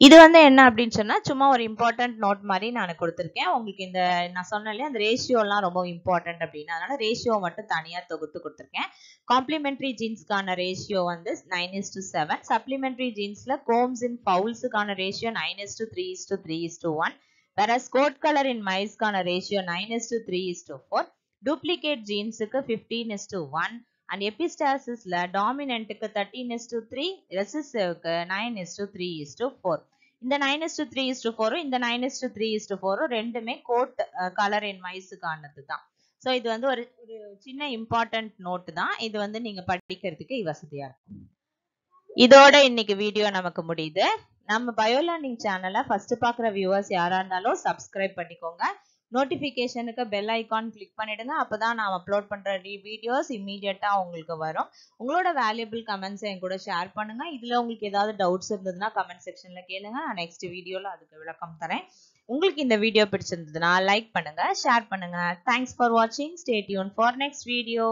இது வந்து என்ன அப்படின்னு சொன்னால் சும்மா ஒரு இம்பார்ட்டன்ட் நோட் மாதிரி நான் கொடுத்துருக்கேன் உங்களுக்கு இந்த நான் சொன்னேன் இல்லையா அந்த ரேஷியோலாம் ரொம்ப இம்பார்ட்டன்ட் அப்படின்னு அதனால் ரேஷியோ மட்டும் தனியாக தொகுத்து கொடுத்துருக்கேன் காம்ப்ளிமெண்ட்ரி ஜீன்ஸ்க்கான ரேஷியோ வந்து nine is to seven supplementary ஜீன்ஸில் கோம்ஸ் இன் பவுல்ஸுக்கான ratio nine is to three is to three is to one வேற ஸ்கோட் கலர் இன் மைஸ்க்கான ratio nine is to three is to four duplicate ஜீன்ஸுக்கு fifteen is to one and எபிஸ்டாசிஸில் டாமினண்ட்டுக்கு தேர்ட்டின் இஸ் டூ த்ரீ ரெசிஸ்டிவ்க்கு nine is to three is to four இந்த nine is to three is to ஃபோரும் இந்த nine is to three is to ஃபோரும் ரெண்டுமே கோட் கலர் என் வயசுக்கானது தான் ஸோ இது வந்து ஒரு ஒரு சின்ன இம்பார்ட்டன்ட் நோட்டு தான் இது வந்து நீங்க படிக்கிறதுக்கு வசதியாக இருக்கும் இதோட இன்னைக்கு வீடியோ நமக்கு முடியுது நம்ம பயோ லேர்னிங் சேனலை ஃபர்ஸ்ட் பார்க்குற வியூவர்ஸ் யாராக இருந்தாலும் சப்ஸ்கிரைப் பண்ணிக்கோங்க நோட்டிஃபிகேஷனுக்கு பெல் ஐக்கான் கிளிக் பண்ணிடுங்க அப்போ தான் நான் அப்லோட் பண்ணுற வீடியோஸ் இம்மீடியட்டாக உங்களுக்கு வரும் உங்களோட வேல்யூபிள் கமெண்ட்ஸை என் கூட ஷேர் பண்ணுங்கள் இதில் உங்களுக்கு ஏதாவது டவுட்ஸ் இருந்ததுன்னா கமெண்ட் செக்ஷனில் கேளுங்க நான் நெக்ஸ்ட் வீடியோவில் அதுக்கு விளக்கம் தரேன் உங்களுக்கு இந்த வீடியோ பிடிச்சிருந்ததுன்னா லைக் பண்ணுங்கள் ஷேர் பண்ணுங்கள் தேங்க்ஸ் ஃபார் வாட்சிங் ஸ்டேட்யூன் ஃபார் நெக்ஸ்ட் வீடியோ